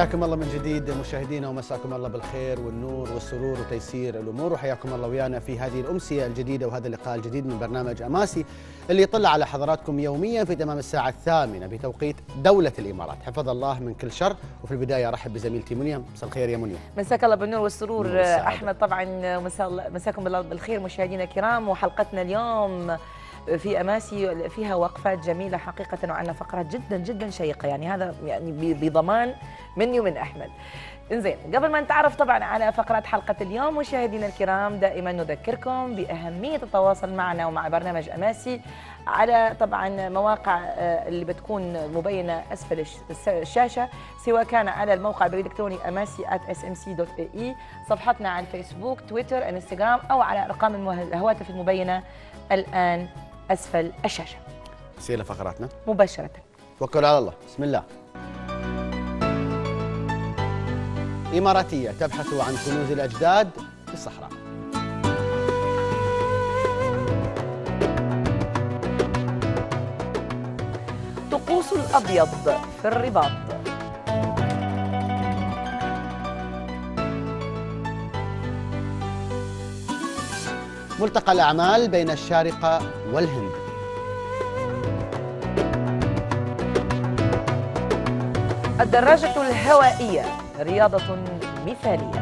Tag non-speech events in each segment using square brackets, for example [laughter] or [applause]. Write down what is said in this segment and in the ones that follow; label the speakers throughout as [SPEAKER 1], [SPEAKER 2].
[SPEAKER 1] حياكم الله من جديد مشاهدينا ومساكم الله بالخير والنور والسرور وتيسير الامور وحياكم الله ويانا في هذه الامسيه الجديده وهذا اللقاء الجديد من برنامج اماسي اللي يطل على حضراتكم يوميا في تمام الساعه الثامنه بتوقيت دوله الامارات، حفظ الله من كل شر وفي البدايه ارحب بزميلتي منيا، مساء الخير
[SPEAKER 2] يا منيا. مساك الله بالنور والسرور احمد طبعا مساكم الله بالخير مشاهدينا الكرام وحلقتنا اليوم في أماسي فيها وقفات جميلة حقيقة وعنا فقرات جدا جدا شيقة يعني هذا يعني بضمان مني ومن أحمد انزين قبل ما نتعرف طبعا على فقرات حلقة اليوم مشاهدينا الكرام دائما نذكركم بأهمية التواصل معنا ومع برنامج أماسي على طبعا مواقع آه، اللي بتكون مبينة أسفل الشاشة سواء كان على الموقع البريد الإلكتروني أماسي at smc.ae صفحتنا على الفيسبوك تويتر انستغرام أو على أرقام الهواتف المبينة الآن أسفل الشاشة
[SPEAKER 1] سيلة لفقراتنا مباشرة توكلوا على الله بسم الله إماراتية تبحث عن كنوز الأجداد في الصحراء
[SPEAKER 2] طقوس الأبيض في الرباط ملتقى
[SPEAKER 1] الأعمال بين الشارقة والهند
[SPEAKER 2] الدراجة الهوائية رياضة مثالية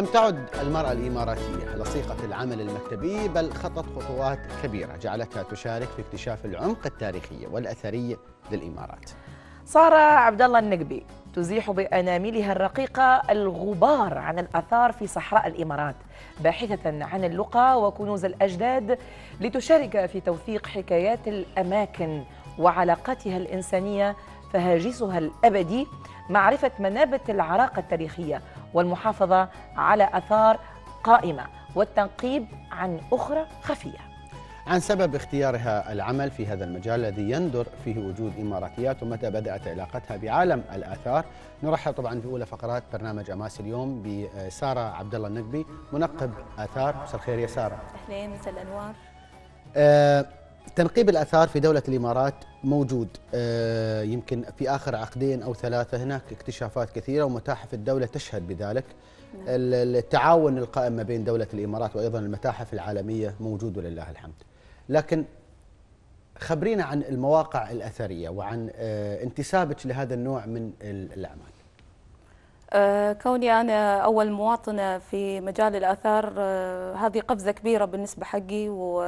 [SPEAKER 1] لم تعد المرأة الإماراتية لصيقة العمل المكتبي بل خطت خطوات كبيرة جعلتها تشارك في اكتشاف العمق التاريخي والأثري للإمارات
[SPEAKER 2] صار عبد الله النقبي تزيح بأناملها الرقيقة الغبار عن الأثار في صحراء الإمارات باحثة عن اللقى وكنوز الأجداد لتشارك في توثيق حكايات الأماكن وعلاقاتها الإنسانية فهاجسها الأبدي معرفة منابت العراقة التاريخية والمحافظة على أثار قائمة والتنقيب عن أخرى خفية
[SPEAKER 1] عن سبب اختيارها العمل في هذا المجال الذي يندر فيه وجود إماراتيات ومتى بدأت علاقتها بعالم الآثار نرحب طبعا في أولى فقرات برنامج أماس اليوم بسارة عبد الله النقبي منقب آثار مساء الخير يا سارة
[SPEAKER 3] أهلين مساء الأنوار
[SPEAKER 1] آه، تنقيب الأثار في دولة الإمارات موجود آه، يمكن في آخر عقدين أو ثلاثة هناك اكتشافات كثيرة ومتاحف الدولة تشهد بذلك نعم. التعاون القائم ما بين دولة الإمارات وأيضا المتاحف العالمية موجود ولله الحمد لكن خبرينا عن المواقع الأثرية وعن آه، انتسابك لهذا النوع من الأعمال
[SPEAKER 3] آه، كوني أنا أول مواطنة في مجال الآثار هذه قفزة كبيرة بالنسبة حقي و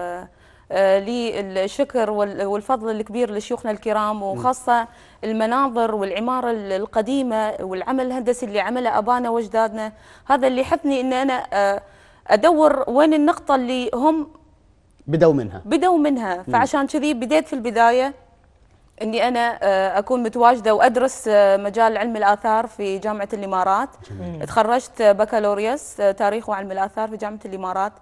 [SPEAKER 3] للشكر والفضل الكبير لشيوخنا الكرام وخاصة المناظر والعمارة القديمة والعمل الهندسي اللي عمله أبانا وأجدادنا هذا اللي حثني أن أنا آه، أدور وين النقطة اللي هم بدوا منها بدوا منها فعشان كذي بديت في البداية اني انا آه، اكون متواجده وادرس آه، مجال علم الاثار في جامعه الامارات جميل. تخرجت بكالوريوس تاريخ وعلم الاثار في جامعه الامارات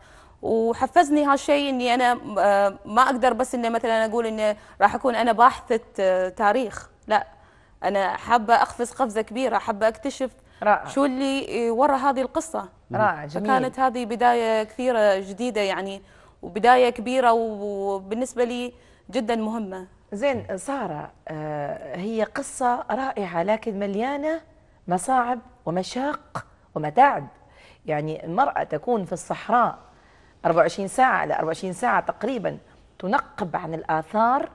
[SPEAKER 3] وحفزني هالشيء اني انا آه، ما اقدر بس اني مثلا اقول اني راح اكون انا باحثه آه، تاريخ لا انا حابه اقفز قفزه كبيره حابه اكتشف رائع. شو اللي آه، ورا هذه القصه رائع جميل فكانت هذه بدايه كثيره جديده يعني وبدايه كبيره وبالنسبه لي
[SPEAKER 2] جدا مهمه زين ساره هي قصه رائعه لكن مليانه مصاعب ومشاق ومتاعب يعني المراه تكون في الصحراء 24 ساعة إلى 24 ساعة تقريبا تنقب عن الآثار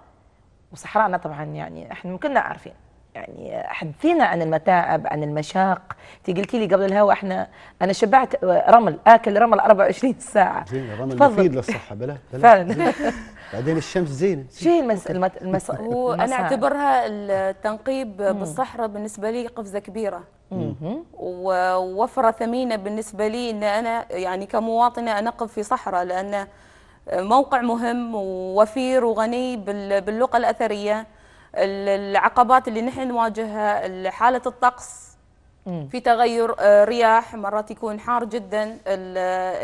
[SPEAKER 2] وصحرانا طبعا يعني احنا كلنا عارفين يعني حدثينا عن المتاعب عن المشاق انت قلتي لي قبل الهوا احنا انا شبعت آه، رمل اكل رمل 24 ساعه
[SPEAKER 1] زين رمل مفيد للصحه بلا, بلا فعلا [laughs] بعدين الشمس زينه
[SPEAKER 2] هي المس... المت... المس... هو [laughs] انا اعتبرها
[SPEAKER 3] التنقيب بالصحراء بالنسبه لي قفزه كبيره ووفره ثمينه بالنسبه لي ان انا يعني كمواطنه انقب في صحراء لان موقع مهم ووفير وغني باللغه الاثريه العقبات اللي نحن نواجهها حاله الطقس في تغير آه، رياح مرات يكون حار جدا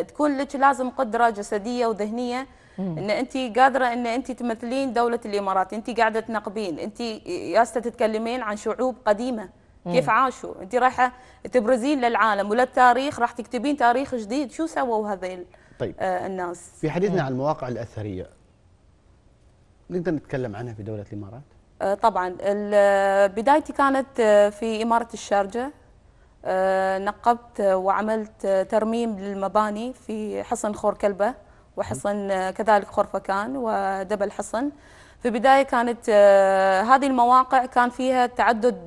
[SPEAKER 3] تكون لك لازم قدره جسديه وذهنيه ان انت قادره ان انت تمثلين دوله الامارات انت قاعده تنقبين انت ياسته تتكلمين عن شعوب قديمه كيف عاشوا انت رايحه تبرزين للعالم وللتاريخ راح تكتبين تاريخ جديد شو سووا هذيل طيب آه الناس في حديثنا
[SPEAKER 1] عن المواقع الاثريه نقدر نتكلم عنها في دوله الامارات
[SPEAKER 3] آه طبعا آه، بدايتي كانت آه، في اماره الشارجه آه، نقبت وعملت ترميم للمباني في حصن خور كلبه وحصن كذلك خرفكان ودبل حصن في البداية كانت هذه المواقع كان فيها تعدد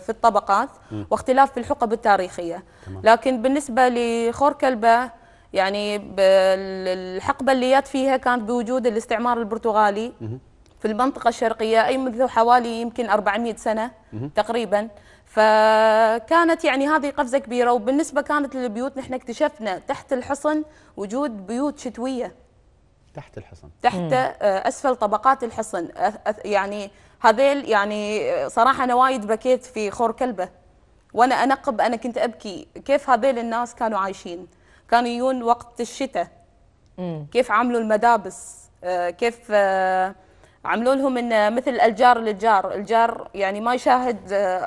[SPEAKER 3] في الطبقات واختلاف في الحقب التاريخية لكن بالنسبة لخور كلبة يعني الحقبة اللي جت فيها كانت بوجود الاستعمار البرتغالي في المنطقة الشرقية أي منذ حوالي يمكن 400 سنة تقريبا فكانت يعني هذه قفزه كبيره وبالنسبه كانت للبيوت نحن اكتشفنا تحت الحصن وجود بيوت شتويه تحت الحصن تحت مم. آه، اسفل طبقات الحصن يعني هذيل يعني آه، صراحه انا وايد بكيت في خور كلبه وانا انقب انا كنت ابكي كيف هذيل الناس كانوا عايشين كانوا يجون وقت الشتاء مم. كيف عملوا المدابس آه، كيف عملوا لهم ان مثل الجار للجار الجار يعني ما يشاهد آه،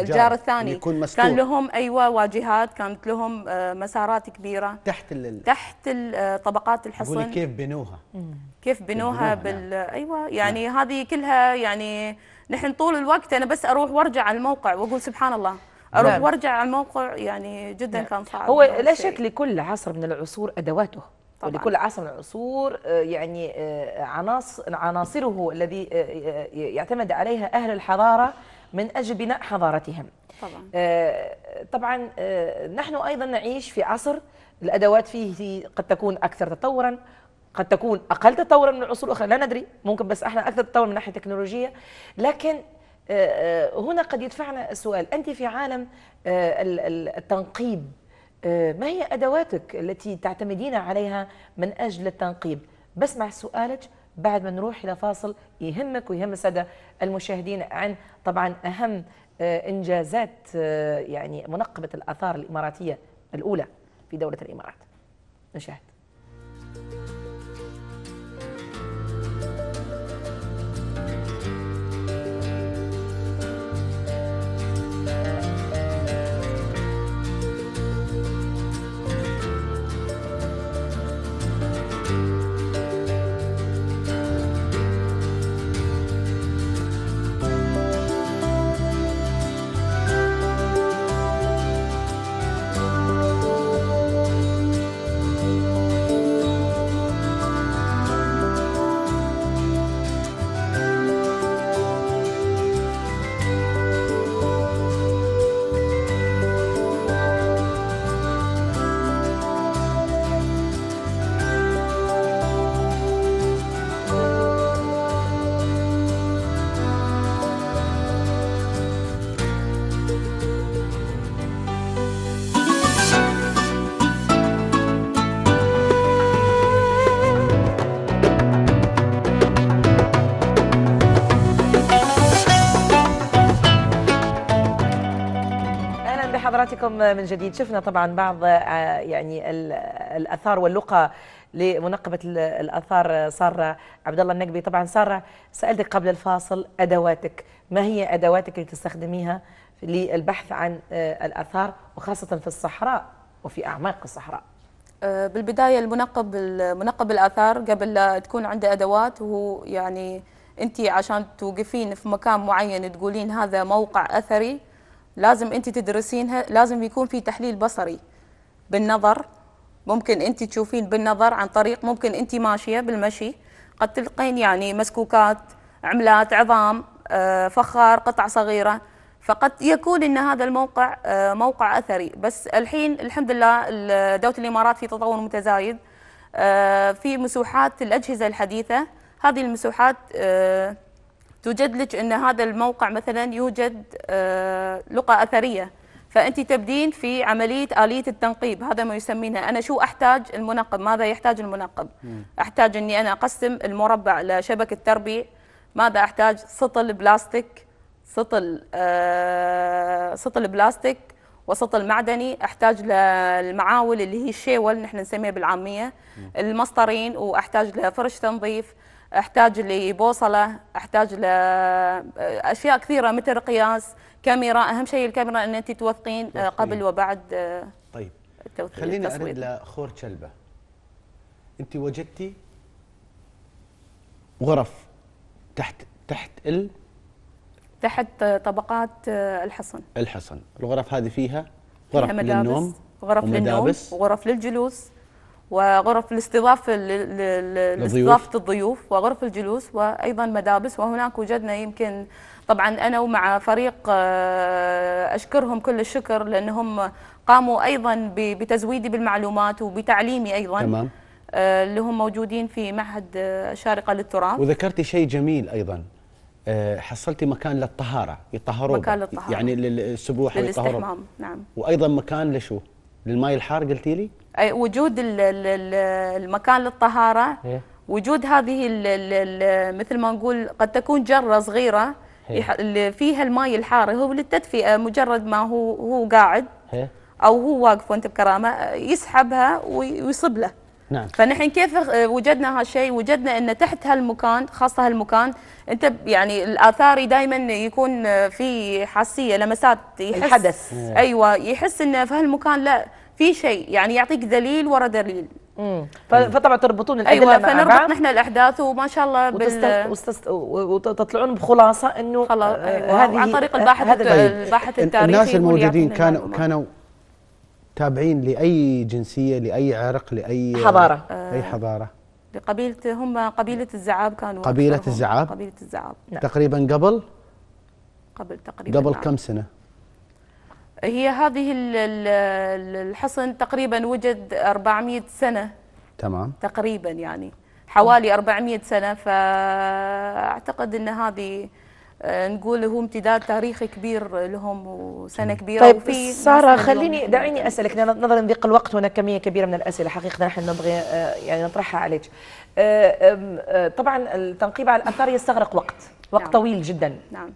[SPEAKER 3] الجار الثاني يكون مستور. كان لهم ايوه واجهات كانت لهم آه، مسارات كبيره تحت ال تحت آه، طبقات الحصن كيف بنوها كيف بنوها بال نعم. ايوه يعني نعم. هذه كلها يعني نحن طول الوقت انا بس اروح وارجع على الموقع واقول سبحان الله اروح نعم. وارجع على الموقع يعني جدا نعم. كان صعب هو لا شك
[SPEAKER 2] لكل عصر من العصور ادواته طبعا. ولكل عصر من العصور آه، يعني آه، عناصره الذي آه، يعتمد عليها أهل الحضارة من أجل بناء حضارتهم طبعا طبعا نحن أيضا نعيش في عصر الأدوات فيه قد تكون أكثر تطورا قد تكون أقل تطورا من العصور الأخرى لا ندري ممكن بس احنا أكثر تطورا من ناحية تكنولوجية لكن هنا قد يدفعنا السؤال أنت في عالم التنقيب آه، ما هي أدواتك التي تعتمدين عليها من أجل التنقيب بسمع سؤالك بعد ما نروح إلى فاصل يهمك ويهم الساده المشاهدين عن طبعا أهم آه، إنجازات آه، يعني منقبة الآثار الإماراتية الأولى في دولة الإمارات نشاهد بكم من جديد شفنا طبعا بعض آه، يعني الاثار واللقى لمنقبه الاثار آه، ساره عبد الله النقبي طبعا ساره سالتك قبل الفاصل ادواتك ما هي ادواتك اللي تستخدميها للبحث عن آه، الاثار وخاصه في الصحراء وفي اعماق الصحراء
[SPEAKER 3] بالبدايه المنقب منقب الاثار قبل لا تكون عنده ادوات هو يعني انت عشان توقفين في مكان معين تقولين هذا موقع اثري لازم انت تدرسينها لازم يكون في تحليل بصري بالنظر ممكن انت تشوفين بالنظر عن طريق ممكن انت ماشيه بالمشي قد تلقين يعني مسكوكات عملات عظام آه، فخار قطع صغيره فقد يكون ان هذا الموقع آه، موقع اثري بس الحين الحمد لله دوله الامارات في تطور متزايد آه، في مسوحات الاجهزه الحديثه هذه المسوحات توجد لك ان هذا الموقع مثلا يوجد آه، لقى اثريه فانت تبدين في عمليه اليه التنقيب هذا ما يسمينها انا شو احتاج المنقب ماذا يحتاج المنقب احتاج اني انا اقسم المربع لشبكه تربيع ماذا احتاج سطل بلاستيك سطل آه سطل بلاستيك وسطل معدني احتاج للمعاول اللي هي الشيول نحن نسميها بالعاميه المسطرين واحتاج لفرش تنظيف احتاج لبوصله احتاج لاشياء آه، كثيره مثل قياس كاميرا اهم شيء الكاميرا ان انت توثقين آه، قبل وبعد آه، طيب خليني ارد
[SPEAKER 1] لخور كلبه انت وجدتي غرف تحت تحت ال
[SPEAKER 3] تحت طبقات الحصن
[SPEAKER 1] الحصن الغرف هذه فيها غرف للنوم غرف للنوم
[SPEAKER 3] وغرف للجلوس وغرف الاستضافه لاستضافه الضيوف وغرف الجلوس وايضا مدابس وهناك وجدنا يمكن طبعا انا ومع فريق آه، اشكرهم كل الشكر لانهم قاموا ايضا بتزويدي بالمعلومات وبتعليمي ايضا تمام. آه، اللي هم موجودين في معهد آه، الشارقه للتراث وذكرتي
[SPEAKER 1] شيء جميل ايضا حصلتي مكان للطهاره يطهرون مكان للطهاره يعني للسبوح للاستحمام نعم وايضا مكان لشو؟ للماء الحار قلتي لي؟
[SPEAKER 3] وجود المكان للطهاره إيه. وجود هذه ال ال مثل ما نقول قد تكون جره صغيره إيه. فيها الماي الحار هو للتدفئه مجرد ما هو هو قاعد إيه. او هو واقف وانت بكرامه يسحبها ويصب له نعم فنحن كيف وجدنا هالشيء وجدنا ان تحت هالمكان خاصه هالمكان انت يعني الاثاري دائما يكون في حاسيه لمسات
[SPEAKER 2] يحس الحدث
[SPEAKER 3] ايوه يحس انه في هالمكان لا في شيء يعني يعطيك دليل ورا
[SPEAKER 2] دليل امم فطبعا أيوة. تربطون الادله أيوة مع فنربط نحن الاحداث وما شاء الله بال وتست... وتطلعون بخلاصه انه خلاص أيوة. آه، هذه عن طريق الباحث هذا الباحث التاريخي الناس الموجودين كانوا
[SPEAKER 1] كانوا تابعين لاي جنسيه لاي عرق لاي حضاره اي حضاره
[SPEAKER 3] لقبيله هم قبيله الزعاب كانوا قبيله الزعاب قبيله الزعاب نعم.
[SPEAKER 1] تقريبا قبل
[SPEAKER 3] قبل تقريبا قبل نعم. كم سنه هي هذه الحصن تقريبا وجد 400 سنة تمام تقريبا يعني حوالي 400 سنة فأعتقد أن هذه آه، نقول هو امتداد تاريخي كبير لهم وسنه كبيره طيب وفي ساره خليني دعيني
[SPEAKER 2] اسالك نظرا لضيق الوقت هناك كميه كبيره من الاسئله حقيقه نحن نبغي آه، يعني نطرحها عليك آه، طبعا التنقيب على الاثار يستغرق وقت وقت نعم. طويل جدا نعم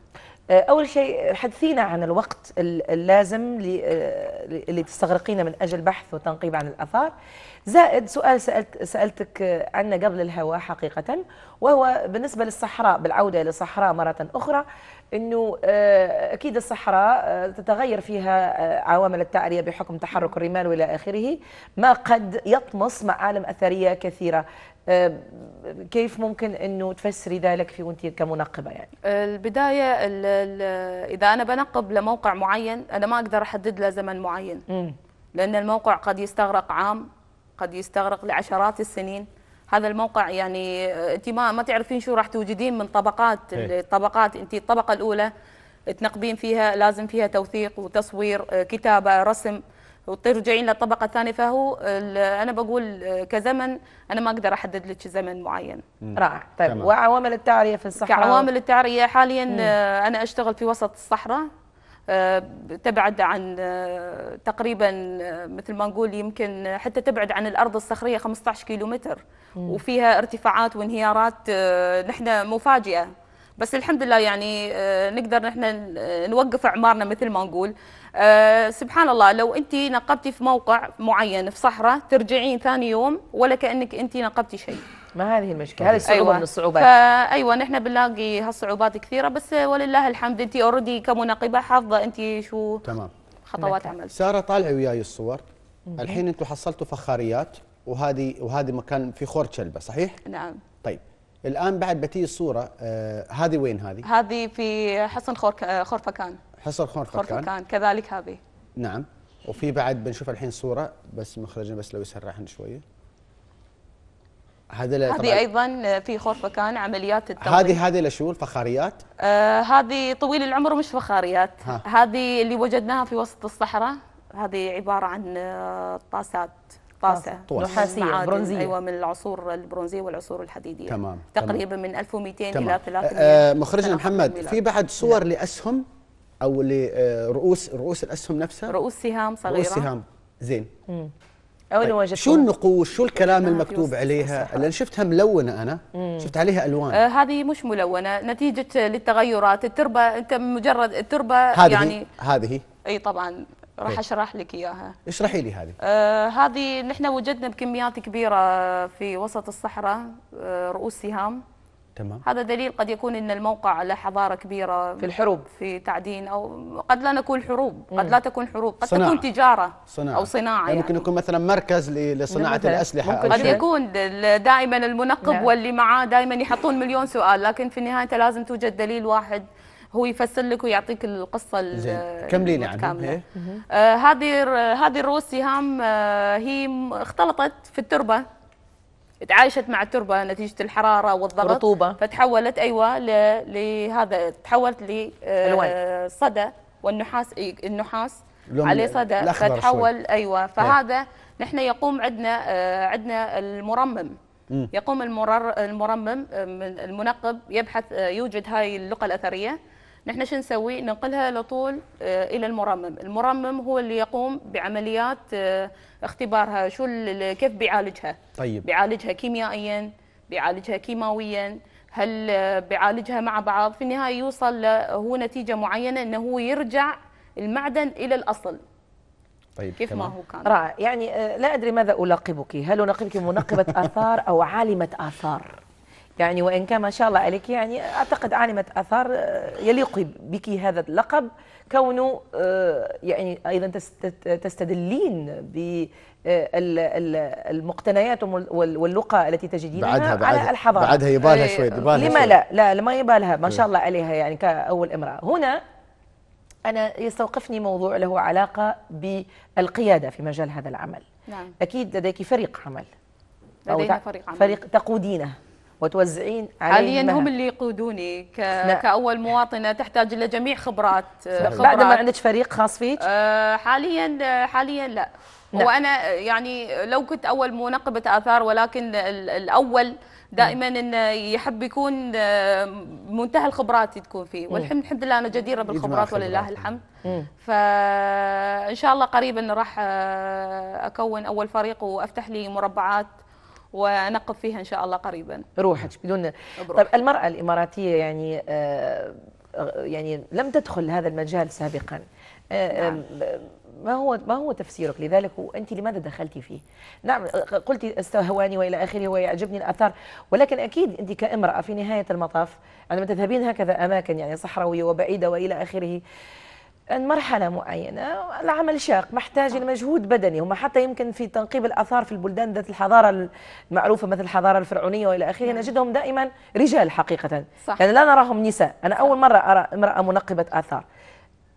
[SPEAKER 2] آه، أول شيء حدثينا عن الوقت اللازم آه، اللي تستغرقينه من أجل بحث وتنقيب عن الأثار زائد سؤال سألت سألتك عنه قبل الهواء حقيقة وهو بالنسبة للصحراء بالعودة للصحراء مرة أخرى انه آه، اكيد الصحراء آه، تتغير فيها آه، عوامل التعريه بحكم تحرك الرمال والى اخره ما قد يطمس معالم اثريه كثيره كيف ممكن انه تفسري ذلك في وانت كمنقبه يعني؟
[SPEAKER 3] البدايه الـ الـ اذا انا بنقب لموقع معين انا ما اقدر احدد له زمن معين م. لان الموقع قد يستغرق عام قد يستغرق لعشرات السنين هذا الموقع يعني آه، انت ما ما تعرفين شو راح توجدين من طبقات إيه. الطبقات انت الطبقه الاولى تنقبين فيها لازم فيها توثيق وتصوير آه، كتابه رسم وترجعين للطبقه الثانيه فهو انا بقول آه، كزمن انا ما اقدر احدد لك زمن معين رائع طيب تمام. وعوامل التعريه في الصحراء كعوامل التعريه حاليا مم. انا اشتغل في وسط الصحراء آه، تبعد عن آه، تقريبا آه، مثل ما نقول يمكن حتى تبعد عن الارض الصخريه 15 كيلومتر وفيها ارتفاعات وانهيارات نحن مفاجئه بس الحمد لله يعني نقدر نحن نوقف اعمارنا مثل ما نقول سبحان الله لو انت نقبتي في موقع معين في صحراء ترجعين ثاني يوم ولا كانك انت نقبتي شيء
[SPEAKER 2] ما هذه المشكله هذه الصعوبه أيوة. من الصعوبات
[SPEAKER 3] فايوه نحن بنلاقي هالصعوبات كثيره بس ولله الحمد انت اوريدي كمناقبه حافظه انت شو
[SPEAKER 1] تمام خطوات نعم. عملت ساره طالعي وياي الصور الحين انتم حصلتوا فخاريات وهذه وهذه مكان في خور كلبه صحيح نعم طيب الان بعد بتي الصوره آه هذه وين هذه
[SPEAKER 3] هذه في حصن خور آه، خورفكان
[SPEAKER 1] حصن خورفكان خورفكان
[SPEAKER 3] كذلك هذه
[SPEAKER 1] نعم وفي بعد بنشوف الحين صوره بس مخرجنا بس لو يسرعنا شويه هذه هذه
[SPEAKER 3] ايضا في خورفكان عمليات التمويل هذه
[SPEAKER 1] هذه لشو الفخاريات؟
[SPEAKER 3] آه هذه طويل العمر مش فخاريات هذه اللي وجدناها في وسط الصحراء هذه عباره عن آه، طاسات طاسه نحاسيه برونزيه ايوه من العصور البرونزيه والعصور الحديديه تمام تقريبا تمام من 1200 تمام الى 300 آه مخرجنا محمد في
[SPEAKER 1] بعد صور لاسهم او لرؤوس آه، رؤوس الاسهم نفسها رؤوس
[SPEAKER 3] سهام صغيره رؤوس سهام زين مم.
[SPEAKER 1] أو طيب شو النقوش شو الكلام المكتوب عليها اللي أنا شفتها ملونة أنا مم. شفت عليها ألوان آه
[SPEAKER 3] هذه مش ملونة نتيجة للتغيرات التربة أنت مجرد التربة هذه يعني هذه أي طبعا راح طيب. اشرح لك اياها
[SPEAKER 1] اشرحي لي هذه
[SPEAKER 3] آه هذه نحن وجدنا بكميات كبيره في وسط الصحراء آه رؤوس سهام تمام. هذا دليل قد يكون ان الموقع له حضاره كبيره في الحروب في تعدين او قد لا نكون حروب قد لا تكون حروب قد صناعة. تكون تجاره صناعة. او صناعه يعني ممكن
[SPEAKER 1] يعني. يكون مثلا مركز لصناعه مثلاً. الاسلحه ممكن قد يكون
[SPEAKER 3] دائما المنقب نعم. واللي معاه دائما يحطون مليون سؤال لكن في النهايه انت لازم توجد دليل واحد هو يفسر لك ويعطيك القصه
[SPEAKER 2] زين كملي لي إيه.
[SPEAKER 3] آه، هذه هذه الروس سهام آه هي اختلطت في التربه تعايشت مع التربه نتيجه الحراره والضغط رطوبة. فتحولت ايوه لهذا تحولت لصدى آه، والنحاس النحاس عليه صدى فتحول شوي. ايوه إيه. فهذا نحن يقوم عندنا آه، عندنا المرمم يقوم المرر المرمم آه، المنقب يبحث يوجد هاي اللقى الاثريه نحن شو نسوي ننقلها لطول آه، الى المرمم المرمم هو اللي يقوم بعمليات آه، اختبارها شو كيف بيعالجها طيب بيعالجها كيميائيا بيعالجها كيماويا هل آه، بيعالجها مع بعض في النهايه يوصل له هو نتيجه معينه انه هو يرجع المعدن الى الاصل
[SPEAKER 2] طيب كيف ما هو كان رائع يعني لا ادري ماذا الاقبك هل اناقبك منقبه اثار او عالمه اثار يعني وإن كان ما شاء الله عليك يعني أعتقد عالمة آثار آه، يليق بك هذا اللقب كونه آه، يعني أيضا تستدلين بالمقتنيات آه، واللقى التي تجدينها بعدها بعدها على الحضارة بعدها يبالها شوي يبالها لما شوي. لا لا لما يبالها ما إيه. شاء الله عليها يعني كأول امرأة هنا أنا يستوقفني موضوع له علاقة بالقيادة في مجال هذا العمل نعم. أكيد لديك فريق عمل لدينا فريق عمل فريق تقودينه وتوزعين عليهم حاليا هم
[SPEAKER 3] اللي يقودوني كاول مواطنه تحتاج الى جميع خبرات, خبرات بعد ما عندك
[SPEAKER 2] فريق خاص فيك؟
[SPEAKER 3] آه حاليا حاليا لا نعم. وانا يعني لو كنت اول منقبه اثار ولكن الاول دائما انه يحب يكون آه، منتهى الخبرات تكون فيه والحمد الحمد لله انا جديره بالخبرات ولله الحمد فان شاء الله قريبا راح آه، اكون اول فريق وافتح لي مربعات ونقف فيها ان شاء الله قريبا
[SPEAKER 2] روحك بدون طب طيب المراه الاماراتيه يعني آه،, آه يعني لم تدخل هذا المجال سابقا آه،, آه نعم. ما هو ما هو تفسيرك لذلك وانت لماذا دخلتي فيه؟ نعم قلتي استهواني والى اخره ويعجبني الاثار ولكن اكيد انت كامراه في نهايه المطاف عندما تذهبين هكذا اماكن يعني صحراويه وبعيده والى اخره مرحلة معينة العمل شاق محتاج لمجهود بدني هم حتى يمكن في تنقيب الأثار في البلدان ذات الحضارة المعروفة مثل الحضارة الفرعونية وإلى آخره نعم. نجدهم دائما رجال حقيقة صح. يعني لا نراهم نساء أنا أول مرة أرى امرأة منقبة آثار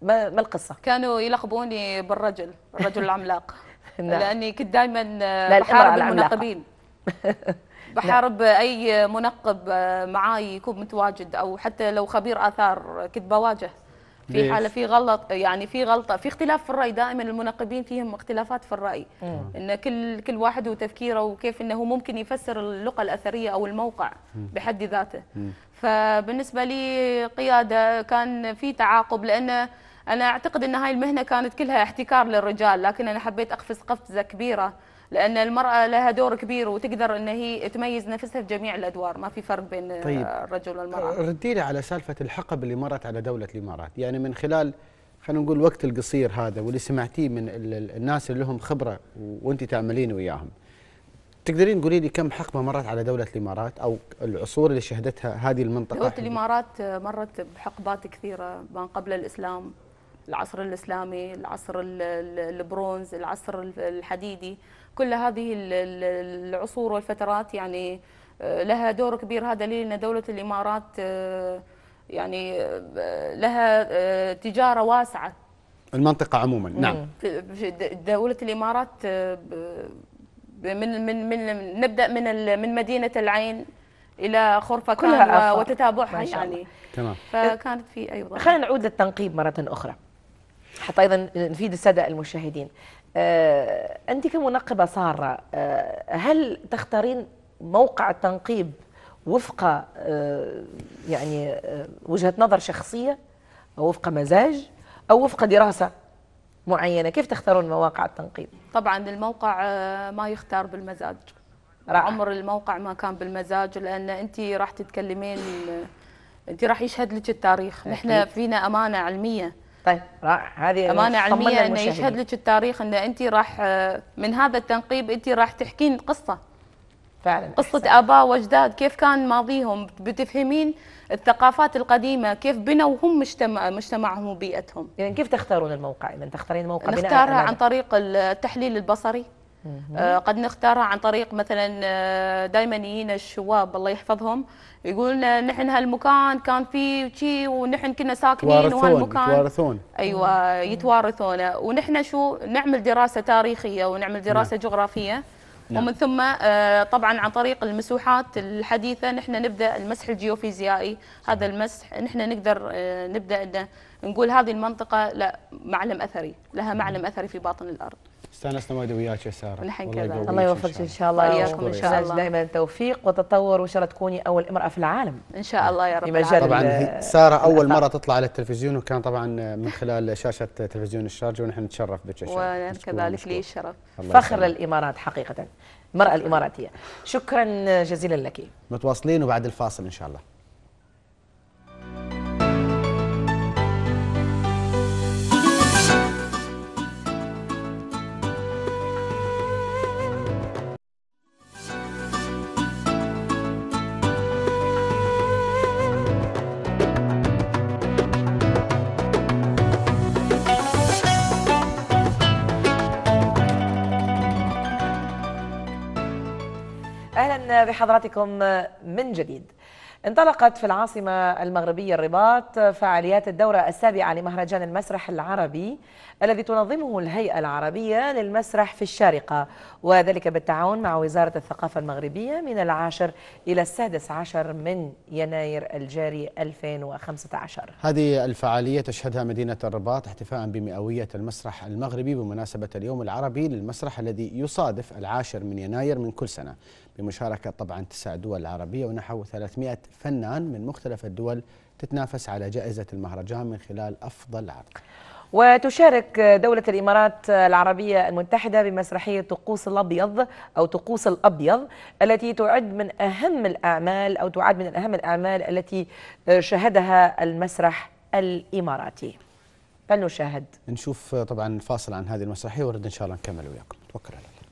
[SPEAKER 2] ما القصة؟
[SPEAKER 3] كانوا يلقبوني بالرجل الرجل العملاق
[SPEAKER 2] [laughs] نعم. لأني
[SPEAKER 3] كنت دائما لا بحارب المنقبين [laughs] نعم. بحارب أي منقب معاي يكون متواجد أو حتى لو خبير آثار كنت بواجه في حاله في غلط يعني في غلطه في اختلاف في الراي دائما المناقبين فيهم اختلافات في الراي مم. ان كل كل واحد وتفكيره وكيف انه ممكن يفسر اللغه الاثريه او الموقع مم. بحد ذاته مم. فبالنسبه لي قياده كان في تعاقب لانه انا اعتقد ان هاي المهنه كانت كلها احتكار للرجال لكن انا حبيت اقفز قفزه كبيره لان المراه لها دور كبير وتقدر ان هي تميز نفسها في جميع الادوار ما في فرق بين طيب الرجل
[SPEAKER 1] والمراه آه، ردي لي على سالفه الحقب اللي مرت على دوله الامارات يعني من خلال خلينا نقول الوقت القصير هذا واللي سمعتيه من الناس اللي لهم خبره وانت تعملين وياهم تقدرين تقولي لي كم حقبه مرت على دوله الامارات او العصور اللي شهدتها هذه المنطقه دوله
[SPEAKER 3] الامارات آه، مرت بحقبات كثيره ما قبل الاسلام العصر الاسلامي العصر البرونز العصر الحديدي كل هذه العصور والفترات يعني آه، لها دور كبير هذا دليل ان دوله الامارات آه، يعني آه، لها تجاره واسعه
[SPEAKER 1] المنطقه عموما نعم
[SPEAKER 3] دوله الامارات من من من نبدا من من مدينه العين الى خرفه كلها
[SPEAKER 2] وتتابعها يعني تمام فكانت في ايضا خلينا نعود للتنقيب مره اخرى حتى ايضا نفيد الساده المشاهدين آه، أنت كمنقبة سارة آه، هل تختارين موقع التنقيب وفق آه، يعني وجهة نظر شخصية أو وفق مزاج أو وفق دراسة معينة كيف تختارون مواقع التنقيب؟
[SPEAKER 3] طبعا الموقع ما يختار بالمزاج رأى. عمر الموقع ما كان بالمزاج لأن أنت راح تتكلمين أنت راح يشهد لك التاريخ إيه، نحن فينا أمانة علمية
[SPEAKER 2] طيب راح هذه امانه علميه انه يشهد لك
[SPEAKER 3] التاريخ ان انت راح آه، من هذا التنقيب انت راح تحكين قصه فعلا قصه أحسن. اباء واجداد كيف كان ماضيهم بتفهمين الثقافات القديمه كيف بنوا هم مجتمع مجتمعهم وبيئتهم يعني كيف تختارون
[SPEAKER 2] الموقع اذا تختارين موقع نختارها عن
[SPEAKER 3] طريق التحليل البصري آه، قد نختارها عن طريق مثلا آه، دائما يجينا الشواب الله يحفظهم يقول نحن هالمكان كان فيه وشي ونحن كنا ساكنين وهالمكان يتوارثون ايوه يتوارثونه ونحن شو نعمل دراسه تاريخيه ونعمل دراسه نعم. جغرافيه نعم. ومن ثم آه، طبعا عن طريق المسوحات الحديثه نحن نبدا المسح الجيوفيزيائي هذا نعم. المسح نحن نقدر آه، نبدا انه نقول هذه المنطقه لا معلم اثري لها معلم اثري في باطن الارض
[SPEAKER 1] استانسنا وايد وياك يا ساره الله, الله يوفقك ان شاء الله وياكم ان شاء
[SPEAKER 2] الله دائما التوفيق وتطور وان شاء الله تكوني اول امراه في العالم ان شاء الله يا رب العالمين طبعا ساره اول
[SPEAKER 1] مره تطلع على التلفزيون وكان طبعا من خلال شاشه تلفزيون الشارجه ونحن نتشرف بك يا وكذلك لي
[SPEAKER 2] الشرف فخر الامارات حقيقه المراه الاماراتيه شكرا جزيلا لك
[SPEAKER 1] متواصلين وبعد الفاصل ان شاء الله
[SPEAKER 2] بحضراتكم من جديد انطلقت في العاصمة المغربية الرباط فعاليات الدورة السابعة لمهرجان المسرح العربي الذي تنظمه الهيئة العربية للمسرح في الشارقة وذلك بالتعاون مع وزارة الثقافة المغربية من العاشر إلى السادس عشر من يناير الجاري 2015
[SPEAKER 1] هذه الفعالية تشهدها مدينة الرباط احتفاء بمئوية المسرح المغربي بمناسبة اليوم العربي للمسرح الذي يصادف العاشر من يناير من كل سنة بمشاركة طبعا تسع دول عربية ونحو 300 فنان من مختلف الدول تتنافس على جائزة المهرجان من خلال أفضل عرض
[SPEAKER 2] وتشارك دولة الإمارات العربية المتحدة بمسرحية طقوس الأبيض أو طقوس الأبيض التي تعد من أهم الأعمال أو تعد من أهم الأعمال التي شهدها المسرح الإماراتي فلنشاهد
[SPEAKER 1] نشوف طبعا فاصل عن هذه المسرحية ورد إن شاء الله نكمل وياكم توكل على الله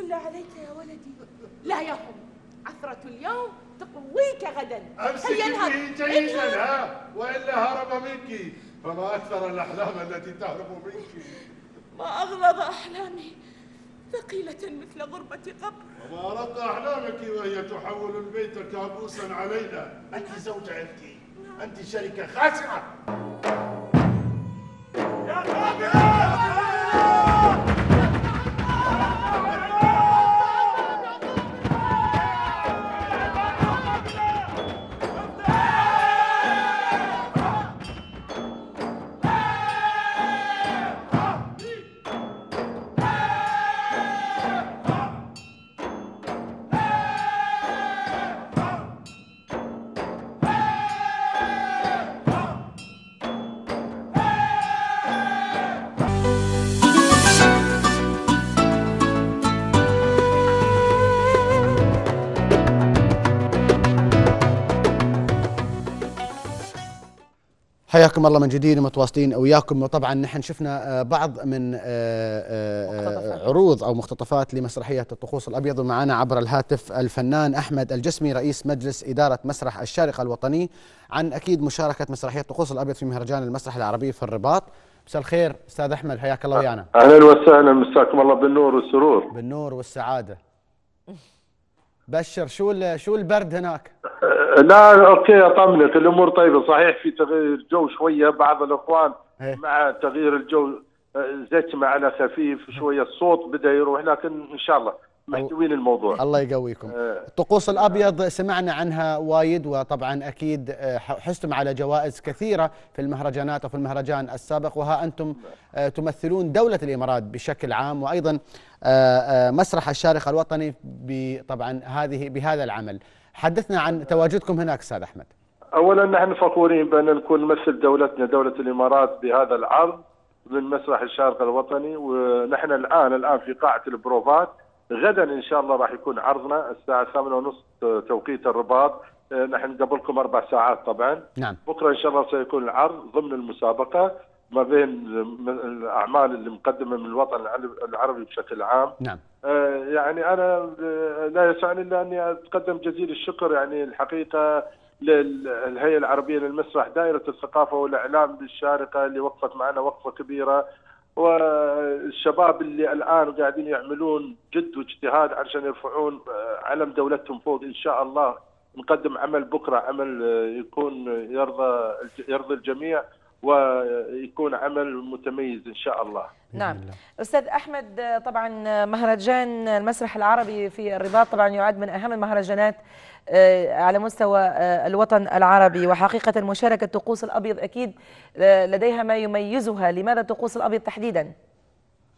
[SPEAKER 3] بسم الله عليك يا ولدي لا يهم عثرة اليوم
[SPEAKER 2] تقويك غدا امسكي جيدا ها
[SPEAKER 4] والا هرب منك فما اكثر الاحلام التي تهرب منك
[SPEAKER 2] ما اغلظ احلامي
[SPEAKER 4] ثقيلة مثل غربة قبر وما رق أحلامك وهي تحول البيت كابوسا علينا أنت زوجة أنت أنت شركة خاسرة يا خابئة
[SPEAKER 1] حياكم الله من جديد متواصلين وياكم وطبعا نحن شفنا آه، بعض من آه، آه، عروض او مقتطفات لمسرحيه الطقوس الابيض ومعنا عبر الهاتف الفنان احمد الجسمي رئيس مجلس اداره مسرح الشارقه الوطني عن اكيد مشاركه مسرحيه الطقوس الابيض في مهرجان المسرح العربي في الرباط مساء الخير استاذ احمد حياك الله ويانا اهلا وسهلا مساكم الله بالنور والسرور بالنور والسعاده بشر شو شو البرد هناك
[SPEAKER 4] [laughs] لا اوكي طمنت الامور طيبه صحيح في تغيير جو شويه بعض الاخوان إيه. مع تغيير الجو زتمه على خفيف إيه. شويه الصوت بدا يروح لكن ان شاء الله محتوين الموضوع
[SPEAKER 1] الله يقويكم آه. الطقوس الابيض سمعنا عنها وايد وطبعا اكيد آه، حستم على جوائز كثيره في المهرجانات وفي المهرجان السابق وها انتم آه، تمثلون دوله الامارات بشكل عام وايضا آه، مسرح الشارقه الوطني طبعا هذه بهذا العمل حدثنا عن تواجدكم هناك استاذ احمد
[SPEAKER 4] اولا نحن فخورين بان نكون نمثل دولتنا دوله الامارات بهذا العرض من مسرح الشارقه الوطني ونحن الان الان في قاعه البروفات غدا ان شاء الله راح يكون عرضنا الساعه 8:30 توقيت الرباط نحن قبلكم اربع ساعات طبعا نعم. بكره ان شاء الله سيكون العرض ضمن المسابقه ما بين الاعمال اللي مقدمه من الوطن العربي بشكل عام نعم آه، يعني انا لا يسعني الا اني اتقدم جزيل الشكر يعني الحقيقه للهيئه العربيه للمسرح دائره الثقافه والاعلام بالشارقه اللي وقفت معنا وقفه كبيره والشباب اللي الان قاعدين يعملون جد واجتهاد عشان يرفعون آه، علم دولتهم فوق ان شاء الله نقدم عمل بكره عمل آه، يكون يرضى يرضي الجميع ويكون عمل متميز ان شاء الله نعم الله.
[SPEAKER 2] استاذ احمد طبعا مهرجان المسرح العربي في الرباط طبعا يعد من اهم المهرجانات آه، على مستوى آه، الوطن العربي وحقيقه مشاركه طقوس الابيض اكيد آه، لديها ما يميزها لماذا طقوس الابيض تحديدا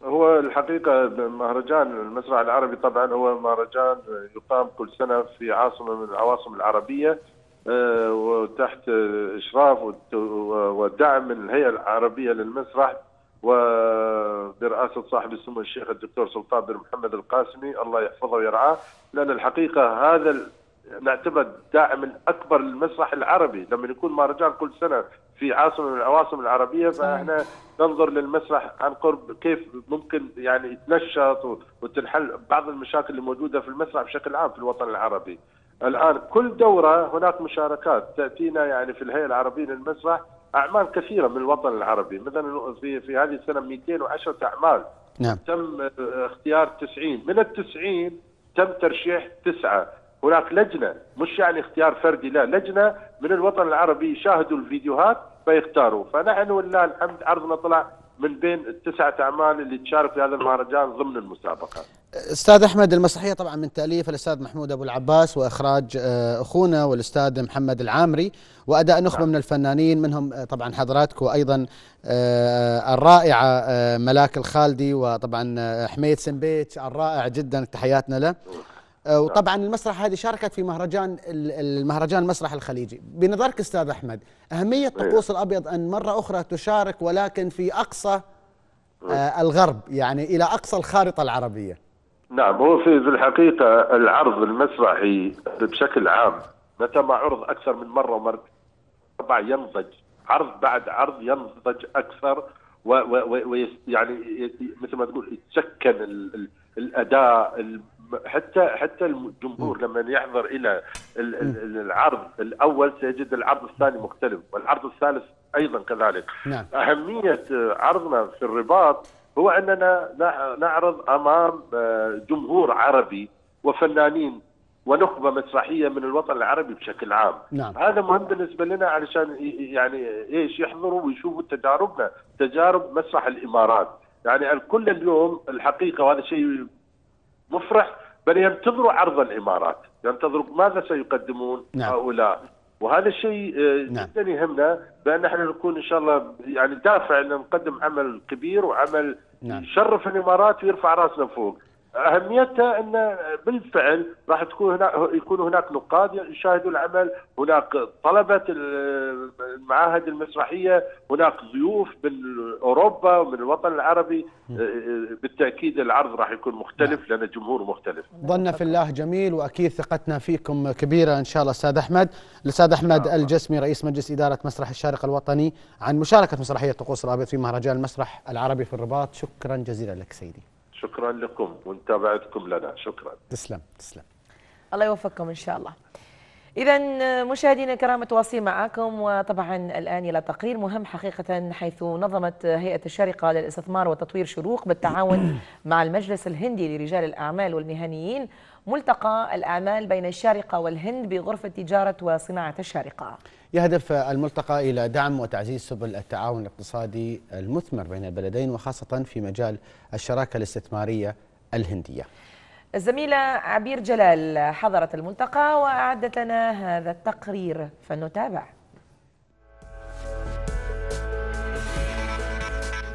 [SPEAKER 4] هو الحقيقة مهرجان المسرح العربي طبعا هو مهرجان يقام كل سنة في عاصمة من العواصم العربية آه، وتحت اشراف ودعم من الهيئه العربيه للمسرح وبرئاسه صاحب السمو الشيخ الدكتور سلطان بن محمد القاسمي الله يحفظه ويرعاه لان الحقيقه هذا نعتبر الداعم الاكبر للمسرح العربي لما يكون مهرجان كل سنه في عاصمه من العواصم العربيه فاحنا ننظر للمسرح عن قرب كيف ممكن يعني يتنشط وتنحل بعض المشاكل الموجوده في المسرح بشكل عام في الوطن العربي. الآن كل دورة هناك مشاركات تأتينا يعني في الهيئة العربية للمسرح أعمال كثيرة من الوطن العربي مثلا في في هذه السنة 210 أعمال نعم. تم آه، اختيار 90 من ال 90 تم ترشيح تسعة هناك لجنة مش يعني اختيار فردي لا لجنة من الوطن العربي يشاهدوا الفيديوهات فيختاروا فنحن ولله الحمد عرضنا طلع من بين التسعة أعمال اللي تشارك في هذا المهرجان ضمن
[SPEAKER 5] المسابقة
[SPEAKER 1] استاذ احمد المسرحيه طبعا من تاليف الاستاذ محمود ابو العباس واخراج آه، اخونا والاستاذ محمد العامري واداء نخبه نعم. من الفنانين منهم آه، طبعا حضراتك وايضا آه، الرائعه ملاك الخالدي وطبعا حميد سنبيت الرائع جدا تحياتنا له نعم. وطبعا المسرح هذه شاركت في مهرجان المهرجان المسرح الخليجي بنظرك استاذ احمد اهميه نعم. طقوس الابيض ان مره اخرى تشارك ولكن في اقصى الغرب يعني الى اقصى الخارطه العربيه
[SPEAKER 4] نعم هو في الحقيقة العرض المسرحي بشكل عام متى ما عرض أكثر من مرة ومرة طبعا ينضج عرض بعد عرض ينضج أكثر ويعني مثل ما تقول يتسكن الأداء حتى حتى الجمهور لما يحضر الى العرض الاول سيجد العرض الثاني مختلف والعرض الثالث ايضا كذلك نعم. اهميه عرضنا في الرباط هو اننا نعرض امام آه، جمهور عربي وفنانين ونخبه مسرحيه من الوطن العربي بشكل عام نعم. هذا مهم بالنسبه لنا علشان يعني ايش يحضروا ويشوفوا تجاربنا تجارب مسرح الامارات يعني الكل اليوم الحقيقه وهذا شيء مفرح بل ينتظروا عرض الامارات ينتظروا ماذا سيقدمون نعم. هؤلاء وهذا الشيء آه، نعم. جدا يهمنا بان نحن نكون ان شاء الله يعني دافع ان نقدم عمل كبير وعمل نعم. يشرف الامارات ويرفع راسنا فوق اهميتها ان بالفعل راح تكون هناك يكون هناك نقاد يشاهدوا العمل، هناك طلبه المعاهد المسرحيه، هناك ضيوف من اوروبا ومن الوطن العربي بالتاكيد العرض راح يكون مختلف نعم. لان الجمهور مختلف.
[SPEAKER 1] ظن في الله جميل واكيد ثقتنا فيكم كبيره ان شاء الله استاذ احمد، الاستاذ احمد آه. الجسمي رئيس مجلس اداره مسرح الشارقه الوطني عن مشاركه مسرحيه طقوس رابط في مهرجان المسرح العربي في الرباط، شكرا جزيلا لك سيدي.
[SPEAKER 4] شكرا لكم ومتابعتكم لنا شكرا
[SPEAKER 1] تسلم تسلم
[SPEAKER 2] الله يوفقكم ان شاء الله إذا مشاهدينا الكرام متواصلين معكم وطبعا الآن إلى تقرير مهم حقيقة حيث نظمت هيئة الشرقه للاستثمار وتطوير شروق بالتعاون مع المجلس الهندي لرجال الأعمال والمهنيين ملتقى الأعمال بين الشارقة والهند بغرفة تجارة وصناعة الشارقة
[SPEAKER 1] يهدف الملتقى إلى دعم وتعزيز سبل التعاون الاقتصادي المثمر بين البلدين وخاصة في مجال الشراكة الاستثمارية الهندية
[SPEAKER 2] الزميلة عبير جلال حضرت الملتقى وأعدت
[SPEAKER 6] لنا هذا التقرير فنتابع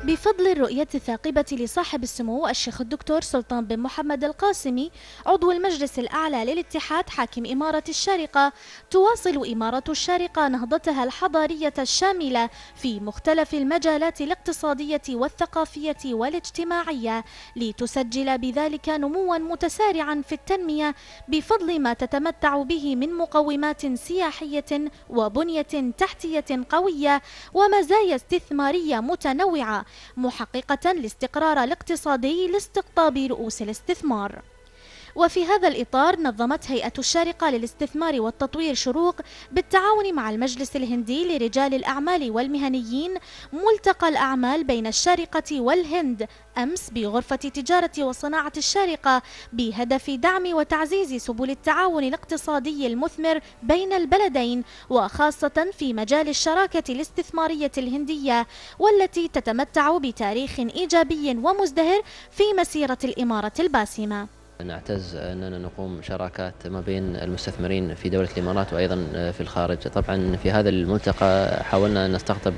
[SPEAKER 6] بفضل الرؤية الثاقبة لصاحب السمو الشيخ الدكتور سلطان بن محمد القاسمي عضو المجلس الأعلى للاتحاد حاكم إمارة الشارقة تواصل إمارة الشارقة نهضتها الحضارية الشاملة في مختلف المجالات الاقتصادية والثقافية والاجتماعية لتسجل بذلك نموا متسارعا في التنمية بفضل ما تتمتع به من مقومات سياحية وبنية تحتية قوية ومزايا استثمارية متنوعة محققة الاستقرار الاقتصادي لاستقطاب رؤوس الاستثمار وفي هذا الإطار نظمت هيئة الشارقة للاستثمار والتطوير شروق بالتعاون مع المجلس الهندي لرجال الأعمال والمهنيين ملتقى الأعمال بين الشارقة والهند أمس بغرفة تجارة وصناعة الشارقة بهدف دعم وتعزيز سبل التعاون الاقتصادي المثمر بين البلدين وخاصة في مجال الشراكة الاستثمارية الهندية والتي تتمتع بتاريخ إيجابي ومزدهر في مسيرة الإمارة الباسمة
[SPEAKER 5] نعتز أننا نقوم شراكات ما بين المستثمرين في دولة الإمارات وأيضا في الخارج طبعا في هذا الملتقى حاولنا أن نستقطب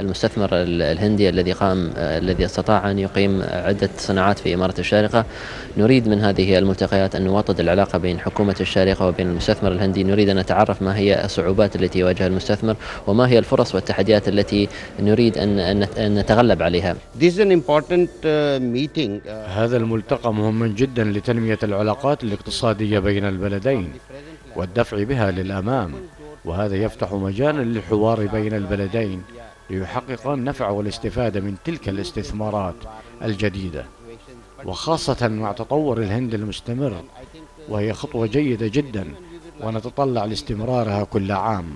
[SPEAKER 5] المستثمر الهندي الذي قام الذي استطاع أن يقيم عدة صناعات في إمارة الشارقة نريد من هذه الملتقيات أن نوطد العلاقة بين حكومة الشارقة وبين المستثمر الهندي نريد أن نتعرف ما هي الصعوبات التي يواجهها المستثمر وما هي الفرص والتحديات التي نريد أن نتغلب عليها uh,
[SPEAKER 1] هذا الملتقى مهم جدا لتنمية العلاقات الاقتصادية بين البلدين والدفع بها للأمام وهذا يفتح مجالا للحوار بين البلدين ليحقق النفع والاستفادة من تلك الاستثمارات الجديدة وخاصة مع تطور الهند المستمر وهي خطوة جيدة جدا ونتطلع لاستمرارها كل عام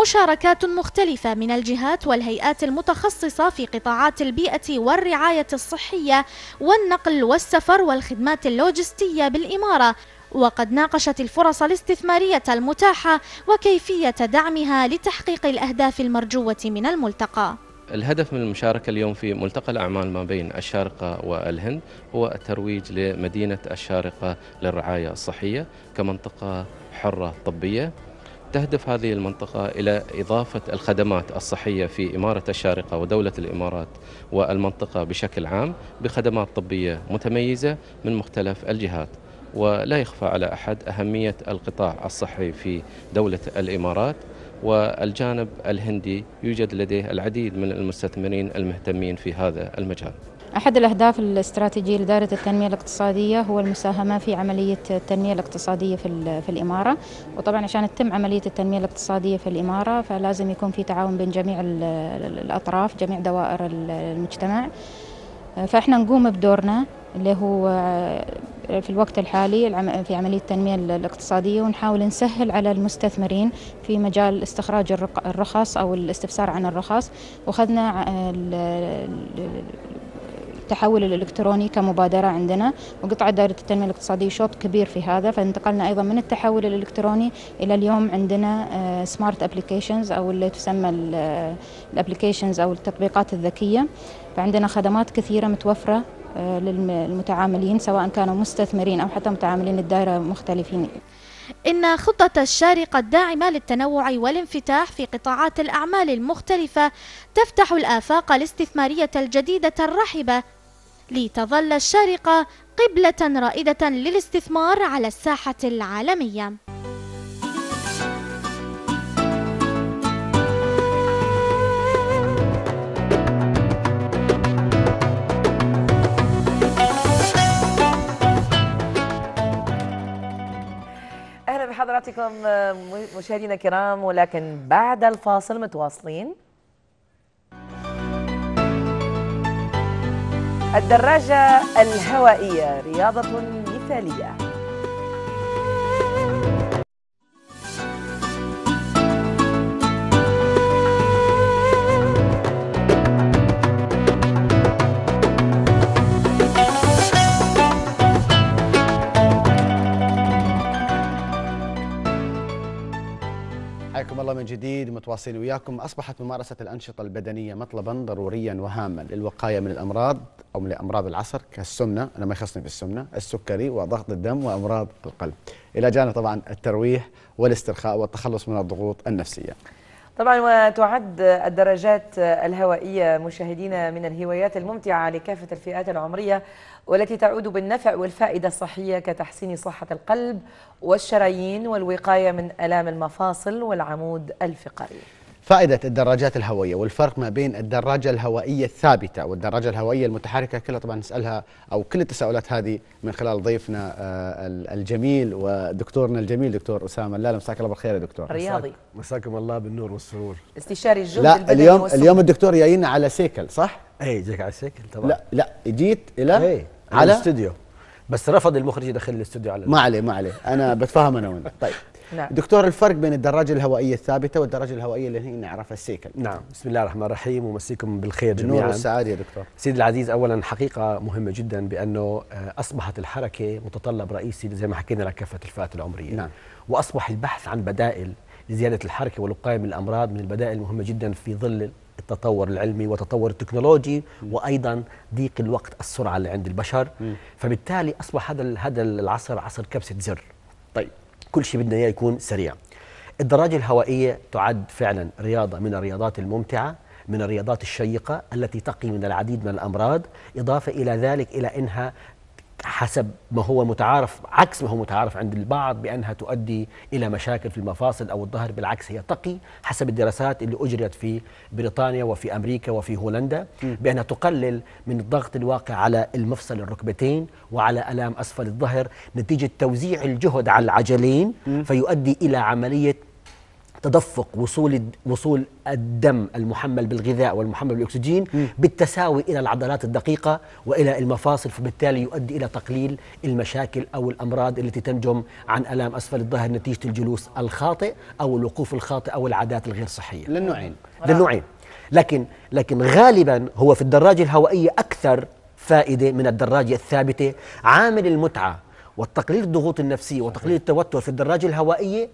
[SPEAKER 6] مشاركات مختلفة من الجهات والهيئات المتخصصة في قطاعات البيئة والرعاية الصحية والنقل والسفر والخدمات اللوجستية بالإمارة وقد ناقشت الفرص الاستثمارية المتاحة وكيفية دعمها لتحقيق الأهداف المرجوة من الملتقى
[SPEAKER 1] الهدف من المشاركة اليوم في ملتقى الأعمال ما بين الشارقة والهند هو الترويج لمدينة الشارقة للرعاية الصحية كمنطقة حرة طبية تهدف هذه المنطقة إلى إضافة الخدمات الصحية في إمارة الشارقة ودولة الإمارات والمنطقة بشكل عام بخدمات طبية متميزة من مختلف الجهات ولا يخفى على أحد أهمية القطاع الصحي في دولة الإمارات والجانب الهندي يوجد لديه العديد من المستثمرين المهتمين في هذا المجال
[SPEAKER 3] أحد الأهداف الاستراتيجية لدائرة التنمية الاقتصادية هو المساهمة في عملية التنمية الاقتصادية في, في الإمارة وطبعا عشان تتم عملية التنمية الاقتصادية في الإمارة فلازم يكون في تعاون بين جميع الأطراف جميع دوائر المجتمع فإحنا نقوم بدورنا اللي هو في الوقت الحالي في عملية التنمية الاقتصادية ونحاول نسهل على المستثمرين في مجال استخراج الرخص أو الاستفسار عن الرخص وخذنا التحول الالكتروني كمبادره عندنا وقطع دائره التنميه الاقتصاديه شوط كبير في هذا فانتقلنا ايضا من التحول الالكتروني الى اليوم عندنا سمارت آه، ابلكيشنز او اللي تسمى الابلكيشنز آه، او التطبيقات الذكيه فعندنا خدمات كثيره متوفره آه، للمتعاملين
[SPEAKER 6] سواء كانوا مستثمرين او حتى متعاملين الدائره مختلفين إن خطة الشارقة الداعمة للتنوع والانفتاح في قطاعات الأعمال المختلفة تفتح الآفاق الاستثمارية الجديدة الرحبة لتظل الشارقة قبلة رائدة للاستثمار على الساحة العالمية
[SPEAKER 2] اهلا بحضراتكم مشاهدينا الكرام ولكن بعد الفاصل متواصلين الدراجة الهوائية رياضة مثالية
[SPEAKER 1] حياكم الله من جديد متواصلين وياكم أصبحت ممارسة الأنشطة البدنية مطلبا ضروريا وهاما للوقاية من الأمراض أو من أمراض العصر كالسمنة أنا ما يخصني بالسمنة السكري وضغط الدم وأمراض القلب إلى جانب طبعا الترويح والاسترخاء والتخلص من الضغوط النفسية
[SPEAKER 2] طبعا وتعد الدراجات الهوائية مشاهدينا من الهوايات الممتعة لكافة الفئات العمرية والتي تعود بالنفع والفائدة الصحية كتحسين صحة القلب والشرايين والوقاية من ألام المفاصل والعمود الفقري
[SPEAKER 1] فائدة الدراجات الهوائية والفرق ما بين الدراجة الهوائية الثابتة والدراجة الهوائية المتحركة كلها طبعا نسألها أو كل التساؤلات هذه من خلال ضيفنا آه، الجميل ودكتورنا الجميل دكتور أسامة لا مساك الله بالخير يا دكتور رياضي
[SPEAKER 5] مساكم الله بالنور والسرور
[SPEAKER 2] استشاري الجهد لا اليوم والسرور. اليوم
[SPEAKER 1] الدكتور جاينا على سيكل صح؟ اي جاك على سيكل طبعا لا لا جيت إيه، إلى على الاستوديو
[SPEAKER 5] بس رفض المخرج يدخل الاستوديو على ما
[SPEAKER 1] عليه ما عليه أنا بتفاهم أنا وأنت طيب نعم. دكتور الفرق بين الدراجه الهوائيه الثابته والدراجه الهوائيه اللي هي
[SPEAKER 5] نعرفها السيكل نعم بسم الله الرحمن الرحيم ومسيكم بالخير جميعا النور والسعاده يا دكتور سيدي العزيز اولا حقيقه مهمه جدا بانه آه، اصبحت الحركه متطلب رئيسي زي ما حكينا لكافه الفئات العمريه نعم. واصبح البحث عن بدائل لزياده الحركه والوقايه من الامراض من البدائل المهمه جدا في ظل التطور العلمي وتطور التكنولوجي م. وايضا ضيق الوقت السرعه اللي عند البشر م. فبالتالي اصبح هذا هذا العصر عصر كبسه زر طيب كل شيء بدنا اياه يكون سريع الدراجة الهوائية تعد فعلا رياضة من الرياضات الممتعة من الرياضات الشيقة التي تقي من العديد من الأمراض إضافة إلى ذلك إلى أنها حسب ما هو متعارف عكس ما هو متعارف عند البعض بأنها تؤدي إلى مشاكل في المفاصل أو الظهر بالعكس هي تقي حسب الدراسات اللي أجريت في بريطانيا وفي أمريكا وفي هولندا بأنها تقلل من الضغط الواقع على المفصل الركبتين وعلى ألام أسفل الظهر نتيجة توزيع الجهد على العجلين فيؤدي إلى عملية تدفق وصول وصول الدم المحمل بالغذاء والمحمل بالاكسجين بالتساوي الى العضلات الدقيقه والى المفاصل فبالتالي يؤدي الى تقليل المشاكل او الامراض التي تنجم عن الام اسفل الظهر نتيجه الجلوس الخاطئ او الوقوف الخاطئ او العادات الغير صحيه للنوعين للنوعين لكن لكن غالبا هو في الدراجه الهوائيه اكثر فائده من الدراجه الثابته عامل المتعه والتقليل الضغوط النفسية وتقليل التوتر في الدراجة الهوائية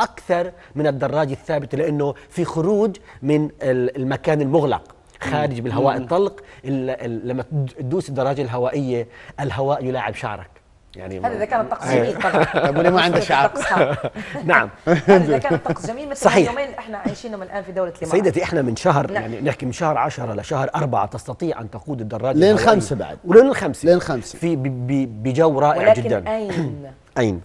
[SPEAKER 5] اكثر من الدراج الثابت لانه في خروج من المكان المغلق خارج بالهواء الطلق لما تدوس الدراجه الهوائيه الهواء يلاعب شعرك يعني هذا اذا كان الطقس جميل إيه. طبعا [laughs] ما عنده شعر [laughs] نعم [laughs] اذا كان الطقس جميل مثل صحيح. يومين
[SPEAKER 2] احنا عايشينهم الان في دوله الامارات سيدتي احنا من شهر نعم. يعني
[SPEAKER 5] نحكي من شهر 10 لشهر 4 تستطيع ان تقود الدراجه لين خمسه بعد ولين الخمسه لين خمسه في بجو رائع ولكن جدا ولكن اين اين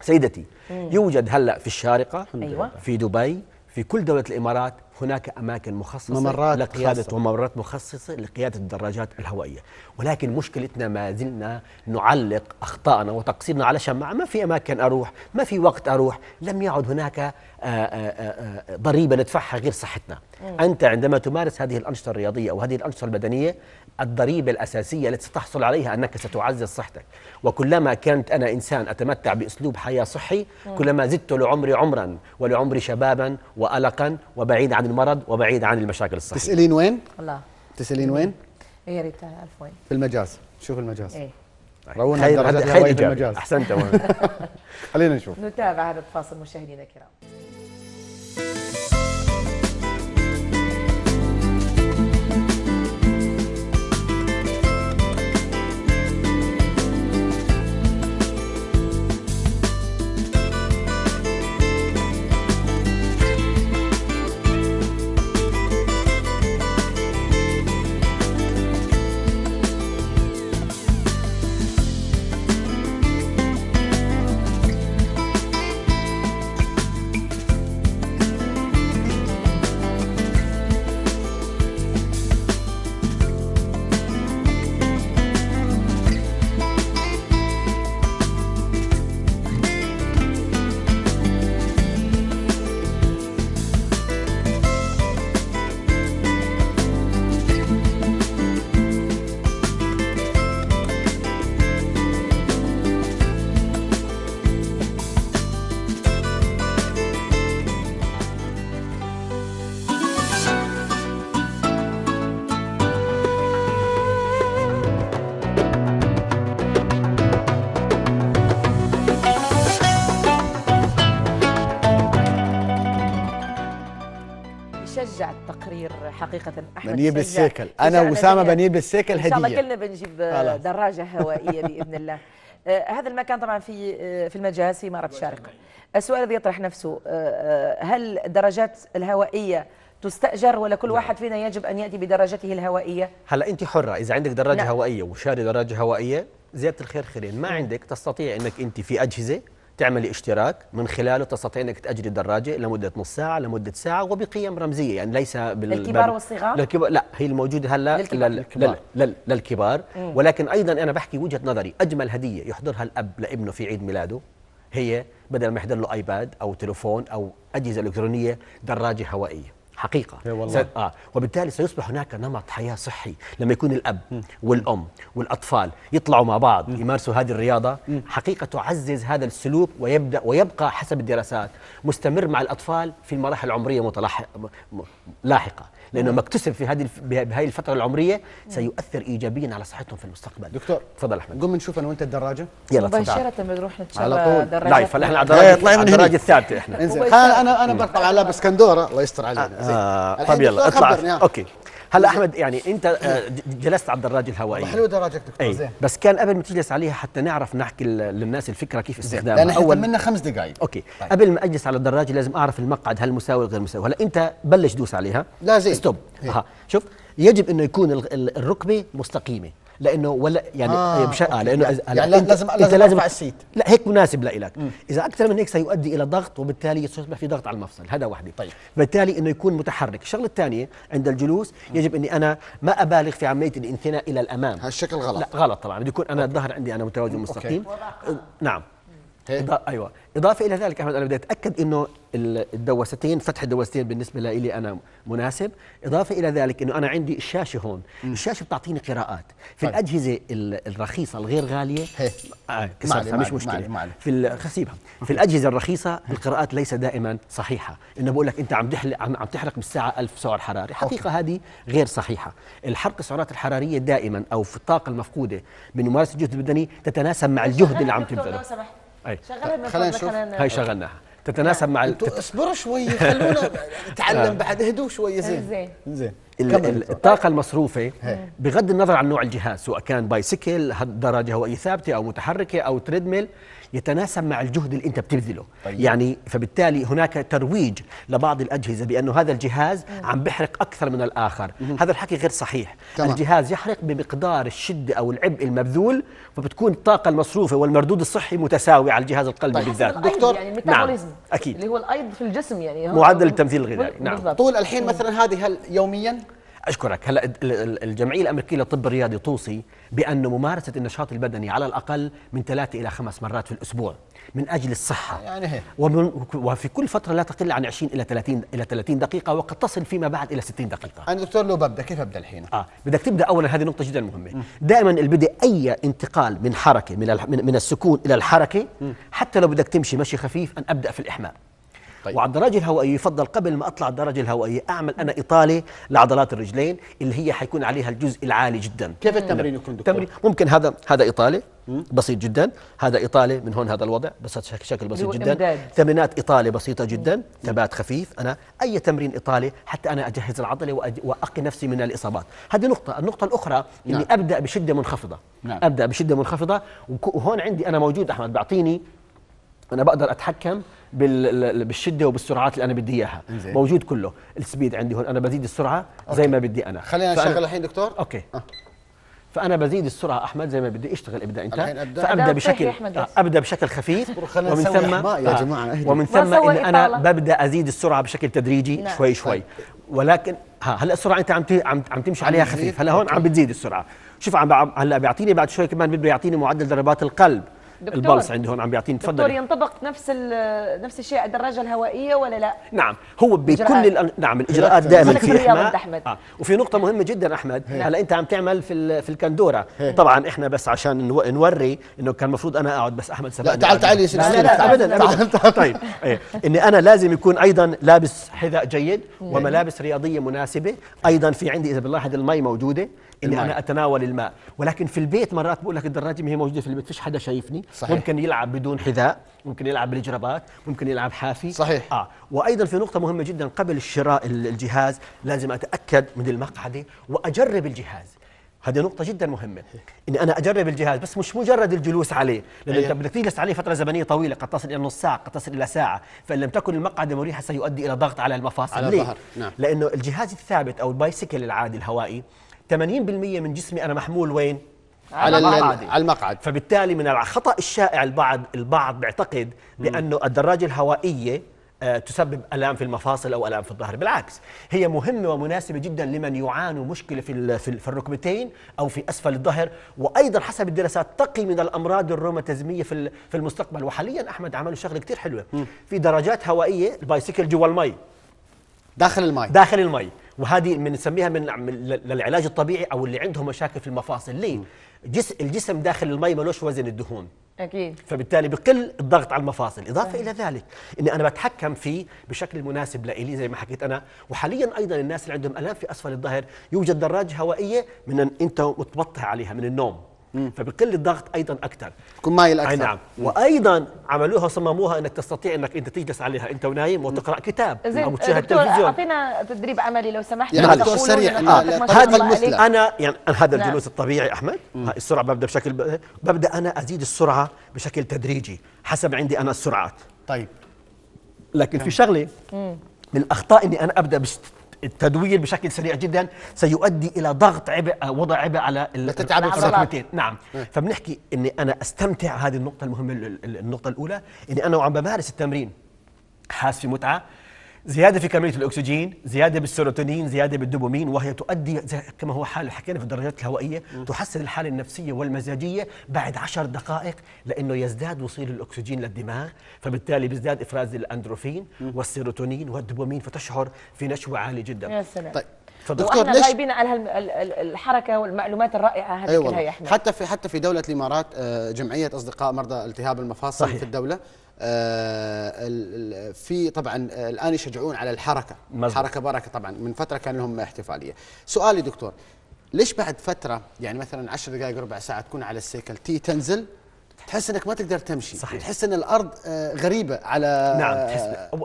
[SPEAKER 5] سيدتي مم. يوجد هلا في الشارقه أيوة. في دبي في كل دوله الامارات هناك اماكن مخصصه ممرات لقياده خاصة. وممرات مخصصه لقياده الدراجات الهوائيه ولكن مشكلتنا ما زلنا نعلق أخطائنا وتقصيرنا على شماعة ما في أماكن أروح ما في وقت أروح لم يعد هناك آه، آه، آه، ضريبة ندفعها غير صحتنا أنت عندما تمارس هذه الأنشطة الرياضية أو هذه الأنشطة البدنية الضريبة الأساسية التي ستحصل عليها أنك ستعزز صحتك وكلما كنت أنا إنسان أتمتع بأسلوب حياة صحي كلما زدت لعمري عمرا ولعمري شبابا وألقا وبعيد عن المرض وبعيد عن المشاكل الصحية تسألين
[SPEAKER 2] وين؟ الله تسألين وين؟ يا ريت ألف وين
[SPEAKER 5] في المجاز شوف المجاز ايه
[SPEAKER 1] رونا حيل حيل المجاز احسنت [laughs] خلينا نشوف
[SPEAKER 2] نتابع هذا الفاصل مشاهدينا الكرام حقيقه احمد بنجيب السيكل انا وسامة بنيب السيكل هديه ان شاء الله كلنا بنجيب آه، دراجه هوائيه [laughs] باذن الله آه، هذا المكان طبعا في آه، في المجاز في اماره الشارقه السؤال الذي يطرح نفسه هل الدراجات الهوائيه تستأجر ولا كل نعم. واحد فينا يجب أن يأتي بدرجته الهوائية؟
[SPEAKER 5] هلا أنت حرة إذا عندك دراجة نعم. هوائية وشاري دراجة هوائية زيادة الخير خيرين ما نعم. عندك تستطيع أنك أنت في أجهزة تعملي اشتراك من خلاله تستطيع انك تاجري الدراجه لمده نص ساعه لمده ساعه وبقيم رمزيه يعني ليس بال... للكبار والصغار للكبار لا هي الموجوده هلا للكبار, للكبار, لل... للكبار ولكن ايضا انا بحكي وجهه نظري اجمل هديه يحضرها الاب لابنه في عيد ميلاده هي بدل ما يحضر له ايباد او تليفون او اجهزه الكترونيه دراجه هوائيه حقيقة إيه والله. آه. وبالتالي سيصبح هناك نمط حياة صحي لما يكون الأب م. والأم والأطفال يطلعوا مع بعض م. يمارسوا هذه الرياضة م. حقيقة تعزز هذا السلوك ويبدأ ويبقى حسب الدراسات مستمر مع الأطفال في المراحل العمرية متلاحقة لاحقة لانه نعم. ما اكتسب في هذه بهذه الفتره العمريه سيؤثر ايجابيا على صحتهم في المستقبل دكتور تفضل احمد قوم نشوف انا وانت الدراجه يلا مباشره بنروح نتشاور دراجه لايف احنا على الدراجه على الدراجه الثابته احنا انا انا بطلع على لابس كندوره الله يستر علينا آه، آه، طيب يلا اطلع اوكي هلا احمد يعني انت آه، إيه. جلست على الدراجه الهوائيه حلو دراجتك دكتور إيه. زين بس كان قبل ما تجلس عليها حتى نعرف نحكي للناس الفكره كيف استخدامها لان اول منا خمس دقائق اوكي طيب. قبل ما اجلس على الدراجه لازم اعرف المقعد هل مساوي غير مساوي هلا انت بلش دوس عليها لا زين ستوب إيه. شوف يجب انه يكون الركبه مستقيمه لانه ولا يعني آه مش طيب، آه لانه يعني, لازم انت لازم انت لازم ارفع السيت لا هيك مناسب لإلك اذا اكثر من هيك سيؤدي الى ضغط وبالتالي سيصبح في ضغط على المفصل هذا وحده طيب بالتالي انه يكون متحرك الشغله الثانيه عند الجلوس يجب اني انا ما ابالغ في عمليه الانثناء الى الامام هالشكل غلط لا غلط طبعا بده يكون انا الظهر عندي انا متوازن مستقيم أه، نعم إيه؟ إضا... ايوه اضافه الى ذلك احمد انا بدي اتاكد انه الدواستين فتح الدواستين بالنسبه لي انا مناسب اضافه الى ذلك انه انا عندي الشاشه هون م. الشاشه بتعطيني قراءات في هاي. طيب. الاجهزه الرخيصه الغير غاليه إيه. آه كسرتها آه، مش مشكله معلي معلي. في خسيبها في الاجهزه الرخيصه القراءات ليس دائما صحيحه انه بقول لك انت عم تحرق عم, تحرق بالساعه 1000 سعر حراري حقيقه هذه غير صحيحه الحرق السعرات الحراريه دائما او في الطاقه المفقوده من ممارسه الجهد البدني تتناسب مع الجهد اللي عم تبذله اي خلينا نشوف هاي شغلناها تتناسب مع انتوا
[SPEAKER 1] اصبروا شوي خلونا [laughs] نتعلم آه. بعد اهدوا شوي زين زين
[SPEAKER 5] زين الطاقة المصروفة بغض النظر عن نوع الجهاز سواء كان بايسكل درجة هوائية ثابتة أو متحركة أو تريدميل يتناسب مع الجهد اللي انت بتبذله طيب. يعني فبالتالي هناك ترويج لبعض الاجهزه بانه هذا الجهاز مم. عم بحرق اكثر من الاخر مم. هذا الحكي غير صحيح تمام. الجهاز يحرق بمقدار الشده او العبء المبذول فبتكون الطاقه المصروفه والمردود الصحي متساوي على الجهاز القلبي طيب. بالذات دكتور يعني نعم اكيد اللي
[SPEAKER 1] هو الايض في الجسم يعني معدل التمثيل الغذائي نعم طول الحين مثلا هذه هل يوميا
[SPEAKER 5] اشكرك هلا الجمعيه الامريكيه للطب الرياضي توصي بان ممارسه النشاط البدني على الاقل من ثلاثة الى خمس مرات في الاسبوع من اجل الصحه يعني هي. وفي كل فتره لا تقل عن 20 الى 30 الى 30 دقيقه وقد تصل فيما بعد الى 60 دقيقه انا دكتور لو ببدا كيف ابدا الحين اه بدك تبدا اولا هذه نقطه جدا مهمه دائما البدء اي انتقال من حركه من من السكون الى الحركه م. حتى لو بدك تمشي مشي خفيف ان ابدا في الاحماء طيب. وعلى الدراجه الهوائيه يفضل قبل ما اطلع الدراجه الهوائيه اعمل انا اطاله لعضلات الرجلين اللي هي حيكون عليها الجزء العالي جدا كيف التمرين يكون دكتور تمرين ممكن هذا هذا اطاله بسيط جدا هذا اطاله من هون هذا الوضع بس شكل بسيط جدا تمرينات اطاله بسيطه جدا ثبات خفيف انا اي تمرين اطاله حتى انا اجهز العضله واقي نفسي من الاصابات هذه نقطه النقطه الاخرى اني اللي نعم. ابدا بشده منخفضه نعم. ابدا بشده منخفضه وهون عندي انا موجود احمد بعطيني انا بقدر اتحكم بالشده وبالسرعات اللي انا بدي اياها موجود كله السبيد عندي هون انا بزيد السرعه زي أوكي. ما بدي انا خلينا نشغل الحين دكتور اوكي أه. فانا بزيد السرعه احمد زي ما بدي اشتغل ابدا انت أبدأ. فابدا بشكل آه، ابدا بشكل خفيف ومن ثم يا آه، جماعه أهدي. ومن ثم ان انا ببدا ازيد السرعه بشكل تدريجي نعم. شوي شوي طيب. ولكن ها هلا السرعه انت عم عم, عم تمشي عليها خفيف هلا هون عم بتزيد السرعه شوف عم هلا بيعطيني بعد شوي كمان بده يعطيني معدل ضربات القلب البلس عندي هون عم بيعطيني تفضل دكتور
[SPEAKER 2] ينطبق نفس نفس الشيء على الدراجه الهوائيه ولا لا؟
[SPEAKER 5] نعم هو بكل الأن... نعم الاجراءات دائما في احنا آه. وفي نقطه مهمه جدا احمد نعم. هلا انت عم تعمل في في الكندوره نعم. طبعا احنا بس عشان نوري انه كان المفروض انا اقعد بس احمد سبقني لا تعال تعال يا لا لا ابدا ابدا طيب إيه، اني انا لازم يكون ايضا لابس حذاء جيد وملابس رياضيه مناسبه ايضا في عندي اذا بنلاحظ المي موجوده اني انا اتناول الماء ولكن في البيت مرات بقول لك الدراجه ما هي موجوده في البيت فيش حدا شايفني صحيح. ممكن يلعب بدون حذاء ممكن يلعب بالجربات ممكن يلعب حافي صحيح اه وايضا في نقطه مهمه جدا قبل شراء الجهاز لازم اتاكد من المقعده واجرب الجهاز هذه نقطة جدا مهمة إني أنا أجرب الجهاز بس مش مجرد الجلوس عليه لأن أيوة. أنت بدك تجلس عليه فترة زمنية طويلة قد تصل إلى نص ساعة قد تصل إلى ساعة فإن لم تكن المقعدة مريحة سيؤدي إلى ضغط على المفاصل على ليه؟ نعم. لأنه الجهاز الثابت أو البايسيكل العادي الهوائي 80% من جسمي انا محمول وين
[SPEAKER 6] على المقعد على
[SPEAKER 5] المقعد فبالتالي من الخطا الشائع البعض البعض بيعتقد بانه الدراجه الهوائيه آه، تسبب الام في المفاصل او الام في الظهر بالعكس هي مهمه ومناسبه جدا لمن يعانوا مشكله في في الركبتين او في اسفل الظهر وايضا حسب الدراسات تقي من الامراض الروماتيزميه في في المستقبل وحاليا احمد عملوا شغله كثير حلوه في دراجات هوائيه البايسيكل جوا المي داخل المي داخل المي وهذه بنسميها من للعلاج الطبيعي او اللي عندهم مشاكل في المفاصل ليه؟ جس الجسم داخل المي ملوش وزن الدهون اكيد فبالتالي بقل الضغط على المفاصل اضافه أه. الى ذلك اني انا بتحكم فيه بشكل مناسب لإلي زي ما حكيت انا وحاليا ايضا الناس اللي عندهم الام في اسفل الظهر يوجد دراج هوائيه من انت متبطح عليها من النوم فبقل الضغط ايضا اكثر تكون مايل اكثر نعم وايضا عملوها صمموها انك تستطيع انك انت تجلس عليها انت ونايم وتقرا كتاب او تشاهد تلفزيون
[SPEAKER 2] اعطينا تدريب عملي لو سمحت يعني دكتور سريع طيب. هذه المثلة نعم. انا
[SPEAKER 5] يعني هذا نعم. الجلوس الطبيعي احمد السرعه ببدا بشكل ب... ببدا انا ازيد السرعه بشكل تدريجي حسب عندي انا السرعات طيب لكن في نعم. شغله من الاخطاء اني انا ابدا التدوير بشكل سريع جدا سيؤدي الى ضغط عبء وضع عبء على الرقبتين نعم فبنحكي اني انا استمتع هذه النقطه المهمه النقطه الاولى اني انا وعم بمارس التمرين حاس في متعه زياده في كميه الاكسجين زياده بالسيروتونين زياده بالدوبامين وهي تؤدي كما هو حال حكينا في الدرجات الهوائيه م. تحسن الحاله النفسيه والمزاجيه بعد عشر دقائق لانه يزداد وصول الاكسجين للدماغ فبالتالي بيزداد افراز الاندروفين م. والسيروتونين والدوبامين فتشعر في نشوه عاليه جدا يا سلام. طيب دكتور ليش غايبين
[SPEAKER 2] على الحركه والمعلومات الرائعه هذه أيوة كلها يا
[SPEAKER 5] حتى في حتى في دوله الامارات
[SPEAKER 1] آه، جمعيه اصدقاء مرضى التهاب المفاصل صحيح. في الدوله آه، في طبعا آه، الان يشجعون على الحركه مزبط. حركه بركه طبعا من فتره كان لهم احتفاليه سؤالي دكتور ليش بعد فتره يعني مثلا 10 دقائق ربع ساعه تكون على السيكل تي تنزل
[SPEAKER 5] تحس انك ما تقدر تمشي صحيح. تحس ان الارض آه، غريبه على نعم تحس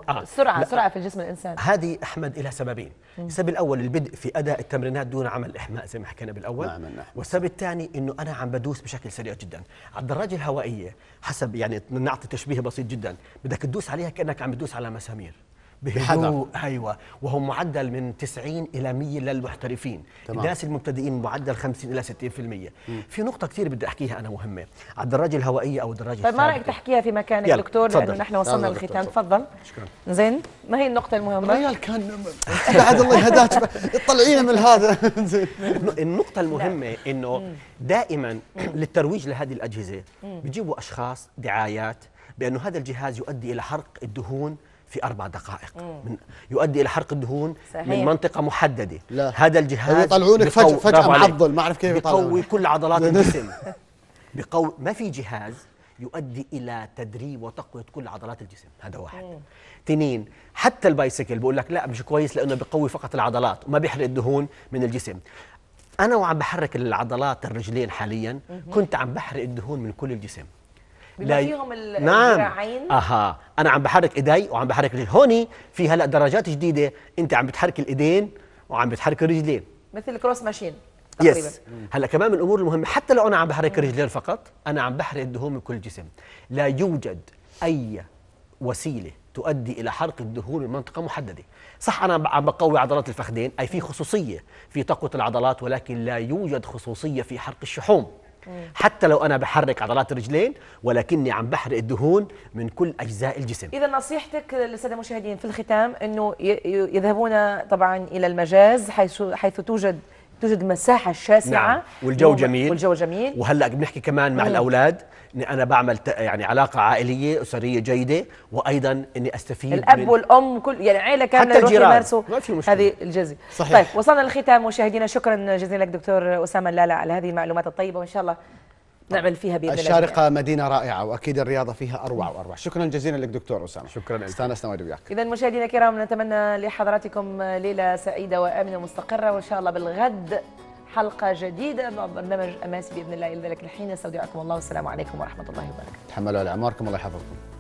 [SPEAKER 5] آه. سرعه سرعه في جسم الانسان هذه احمد لها سببين السبب الاول البدء في اداء التمرينات دون عمل احماء زي ما حكينا بالاول نعم نعم. والسبب الثاني انه انا عم بدوس بشكل سريع جدا على الدراجه الهوائيه حسب يعني نعطي تشبيه بسيط جدا بدك تدوس عليها كانك عم تدوس على مسامير بهدوء ايوه وهو معدل من 90 الى 100 للمحترفين تمام. الناس المبتدئين معدل 50 الى 60% مم. في نقطه كثير بدي احكيها انا مهمه على الدراجه الهوائيه او الدراجه طيب ما رايك
[SPEAKER 2] تحكيها في مكانك يلا. دكتور تفضل. لانه نحن وصلنا للختام تفضل شكرا زين ما هي النقطه المهمه ريال كان بعد الله يهداك طلعينا من
[SPEAKER 5] هذا [laughs] النقطه المهمه انه دائما للترويج لهذه الاجهزه بيجيبوا اشخاص دعايات بانه هذا الجهاز يؤدي الى حرق الدهون في أربع دقائق من يؤدي إلى حرق الدهون صحيح. من منطقة محددة لا. هذا الجهاز يطلعونك فجأة, فجأة معضل ما أعرف كيف يطلعونك كل عضلات [laughs] الجسم بقوي ما في جهاز يؤدي الى تدريب وتقويه كل عضلات الجسم هذا واحد اثنين حتى البايسكل بقول لك لا مش كويس لانه بقوي فقط العضلات وما بيحرق الدهون من الجسم انا وعم بحرك العضلات الرجلين حاليا كنت عم بحرق الدهون من كل الجسم
[SPEAKER 6] بما فيهم الذراعين نعم. اها
[SPEAKER 5] انا عم بحرك ايدي وعم بحرك رجلي هون في هلا درجات جديده انت عم بتحرك الايدين وعم بتحرك الرجلين
[SPEAKER 2] مثل الكروس ماشين تقريبا يس
[SPEAKER 5] هلا كمان من الامور المهمه حتى لو انا عم بحرك رجلين فقط انا عم بحرق الدهون من كل الجسم لا يوجد اي وسيله تؤدي الى حرق الدهون من منطقه محدده صح انا عم بقوي عضلات الفخذين اي في خصوصيه في تقويه العضلات ولكن لا يوجد خصوصيه في حرق الشحوم حتى لو انا بحرك عضلات الرجلين ولكني عم بحرق الدهون من كل اجزاء الجسم
[SPEAKER 2] اذا نصيحتك للساده المشاهدين في الختام انه يذهبون طبعا الى المجاز حيث حيث توجد توجد مساحه شاسعه نعم. والجو
[SPEAKER 5] جميل والجو جميل وهلا بنحكي كمان مع مم. الاولاد اني انا بعمل يعني علاقه عائليه اسريه جيده وايضا اني استفيد الاب من
[SPEAKER 2] والام كل يعني عائله كامله حتى الجيران ما في مشكله هذه الجزي صحيح طيب وصلنا للختام مشاهدينا شكرا جزيلا لك دكتور اسامه اللالا على هذه المعلومات الطيبه وان شاء الله طيب. نعمل فيها باذن الله الشارقه
[SPEAKER 1] مدينه رائعه واكيد الرياضه فيها اروع واروع شكرا جزيلا لك دكتور اسامه شكرا لك استانسنا
[SPEAKER 6] وياك
[SPEAKER 2] اذا مشاهدينا الكرام نتمنى لحضراتكم ليله سعيده وامنه ومستقره وان شاء الله بالغد حلقه جديده مع برنامج اماس باذن الله الى ذلك الحين استودعكم الله والسلام عليكم ورحمه الله وبركاته
[SPEAKER 1] تحملوا على اعماركم الله يحفظكم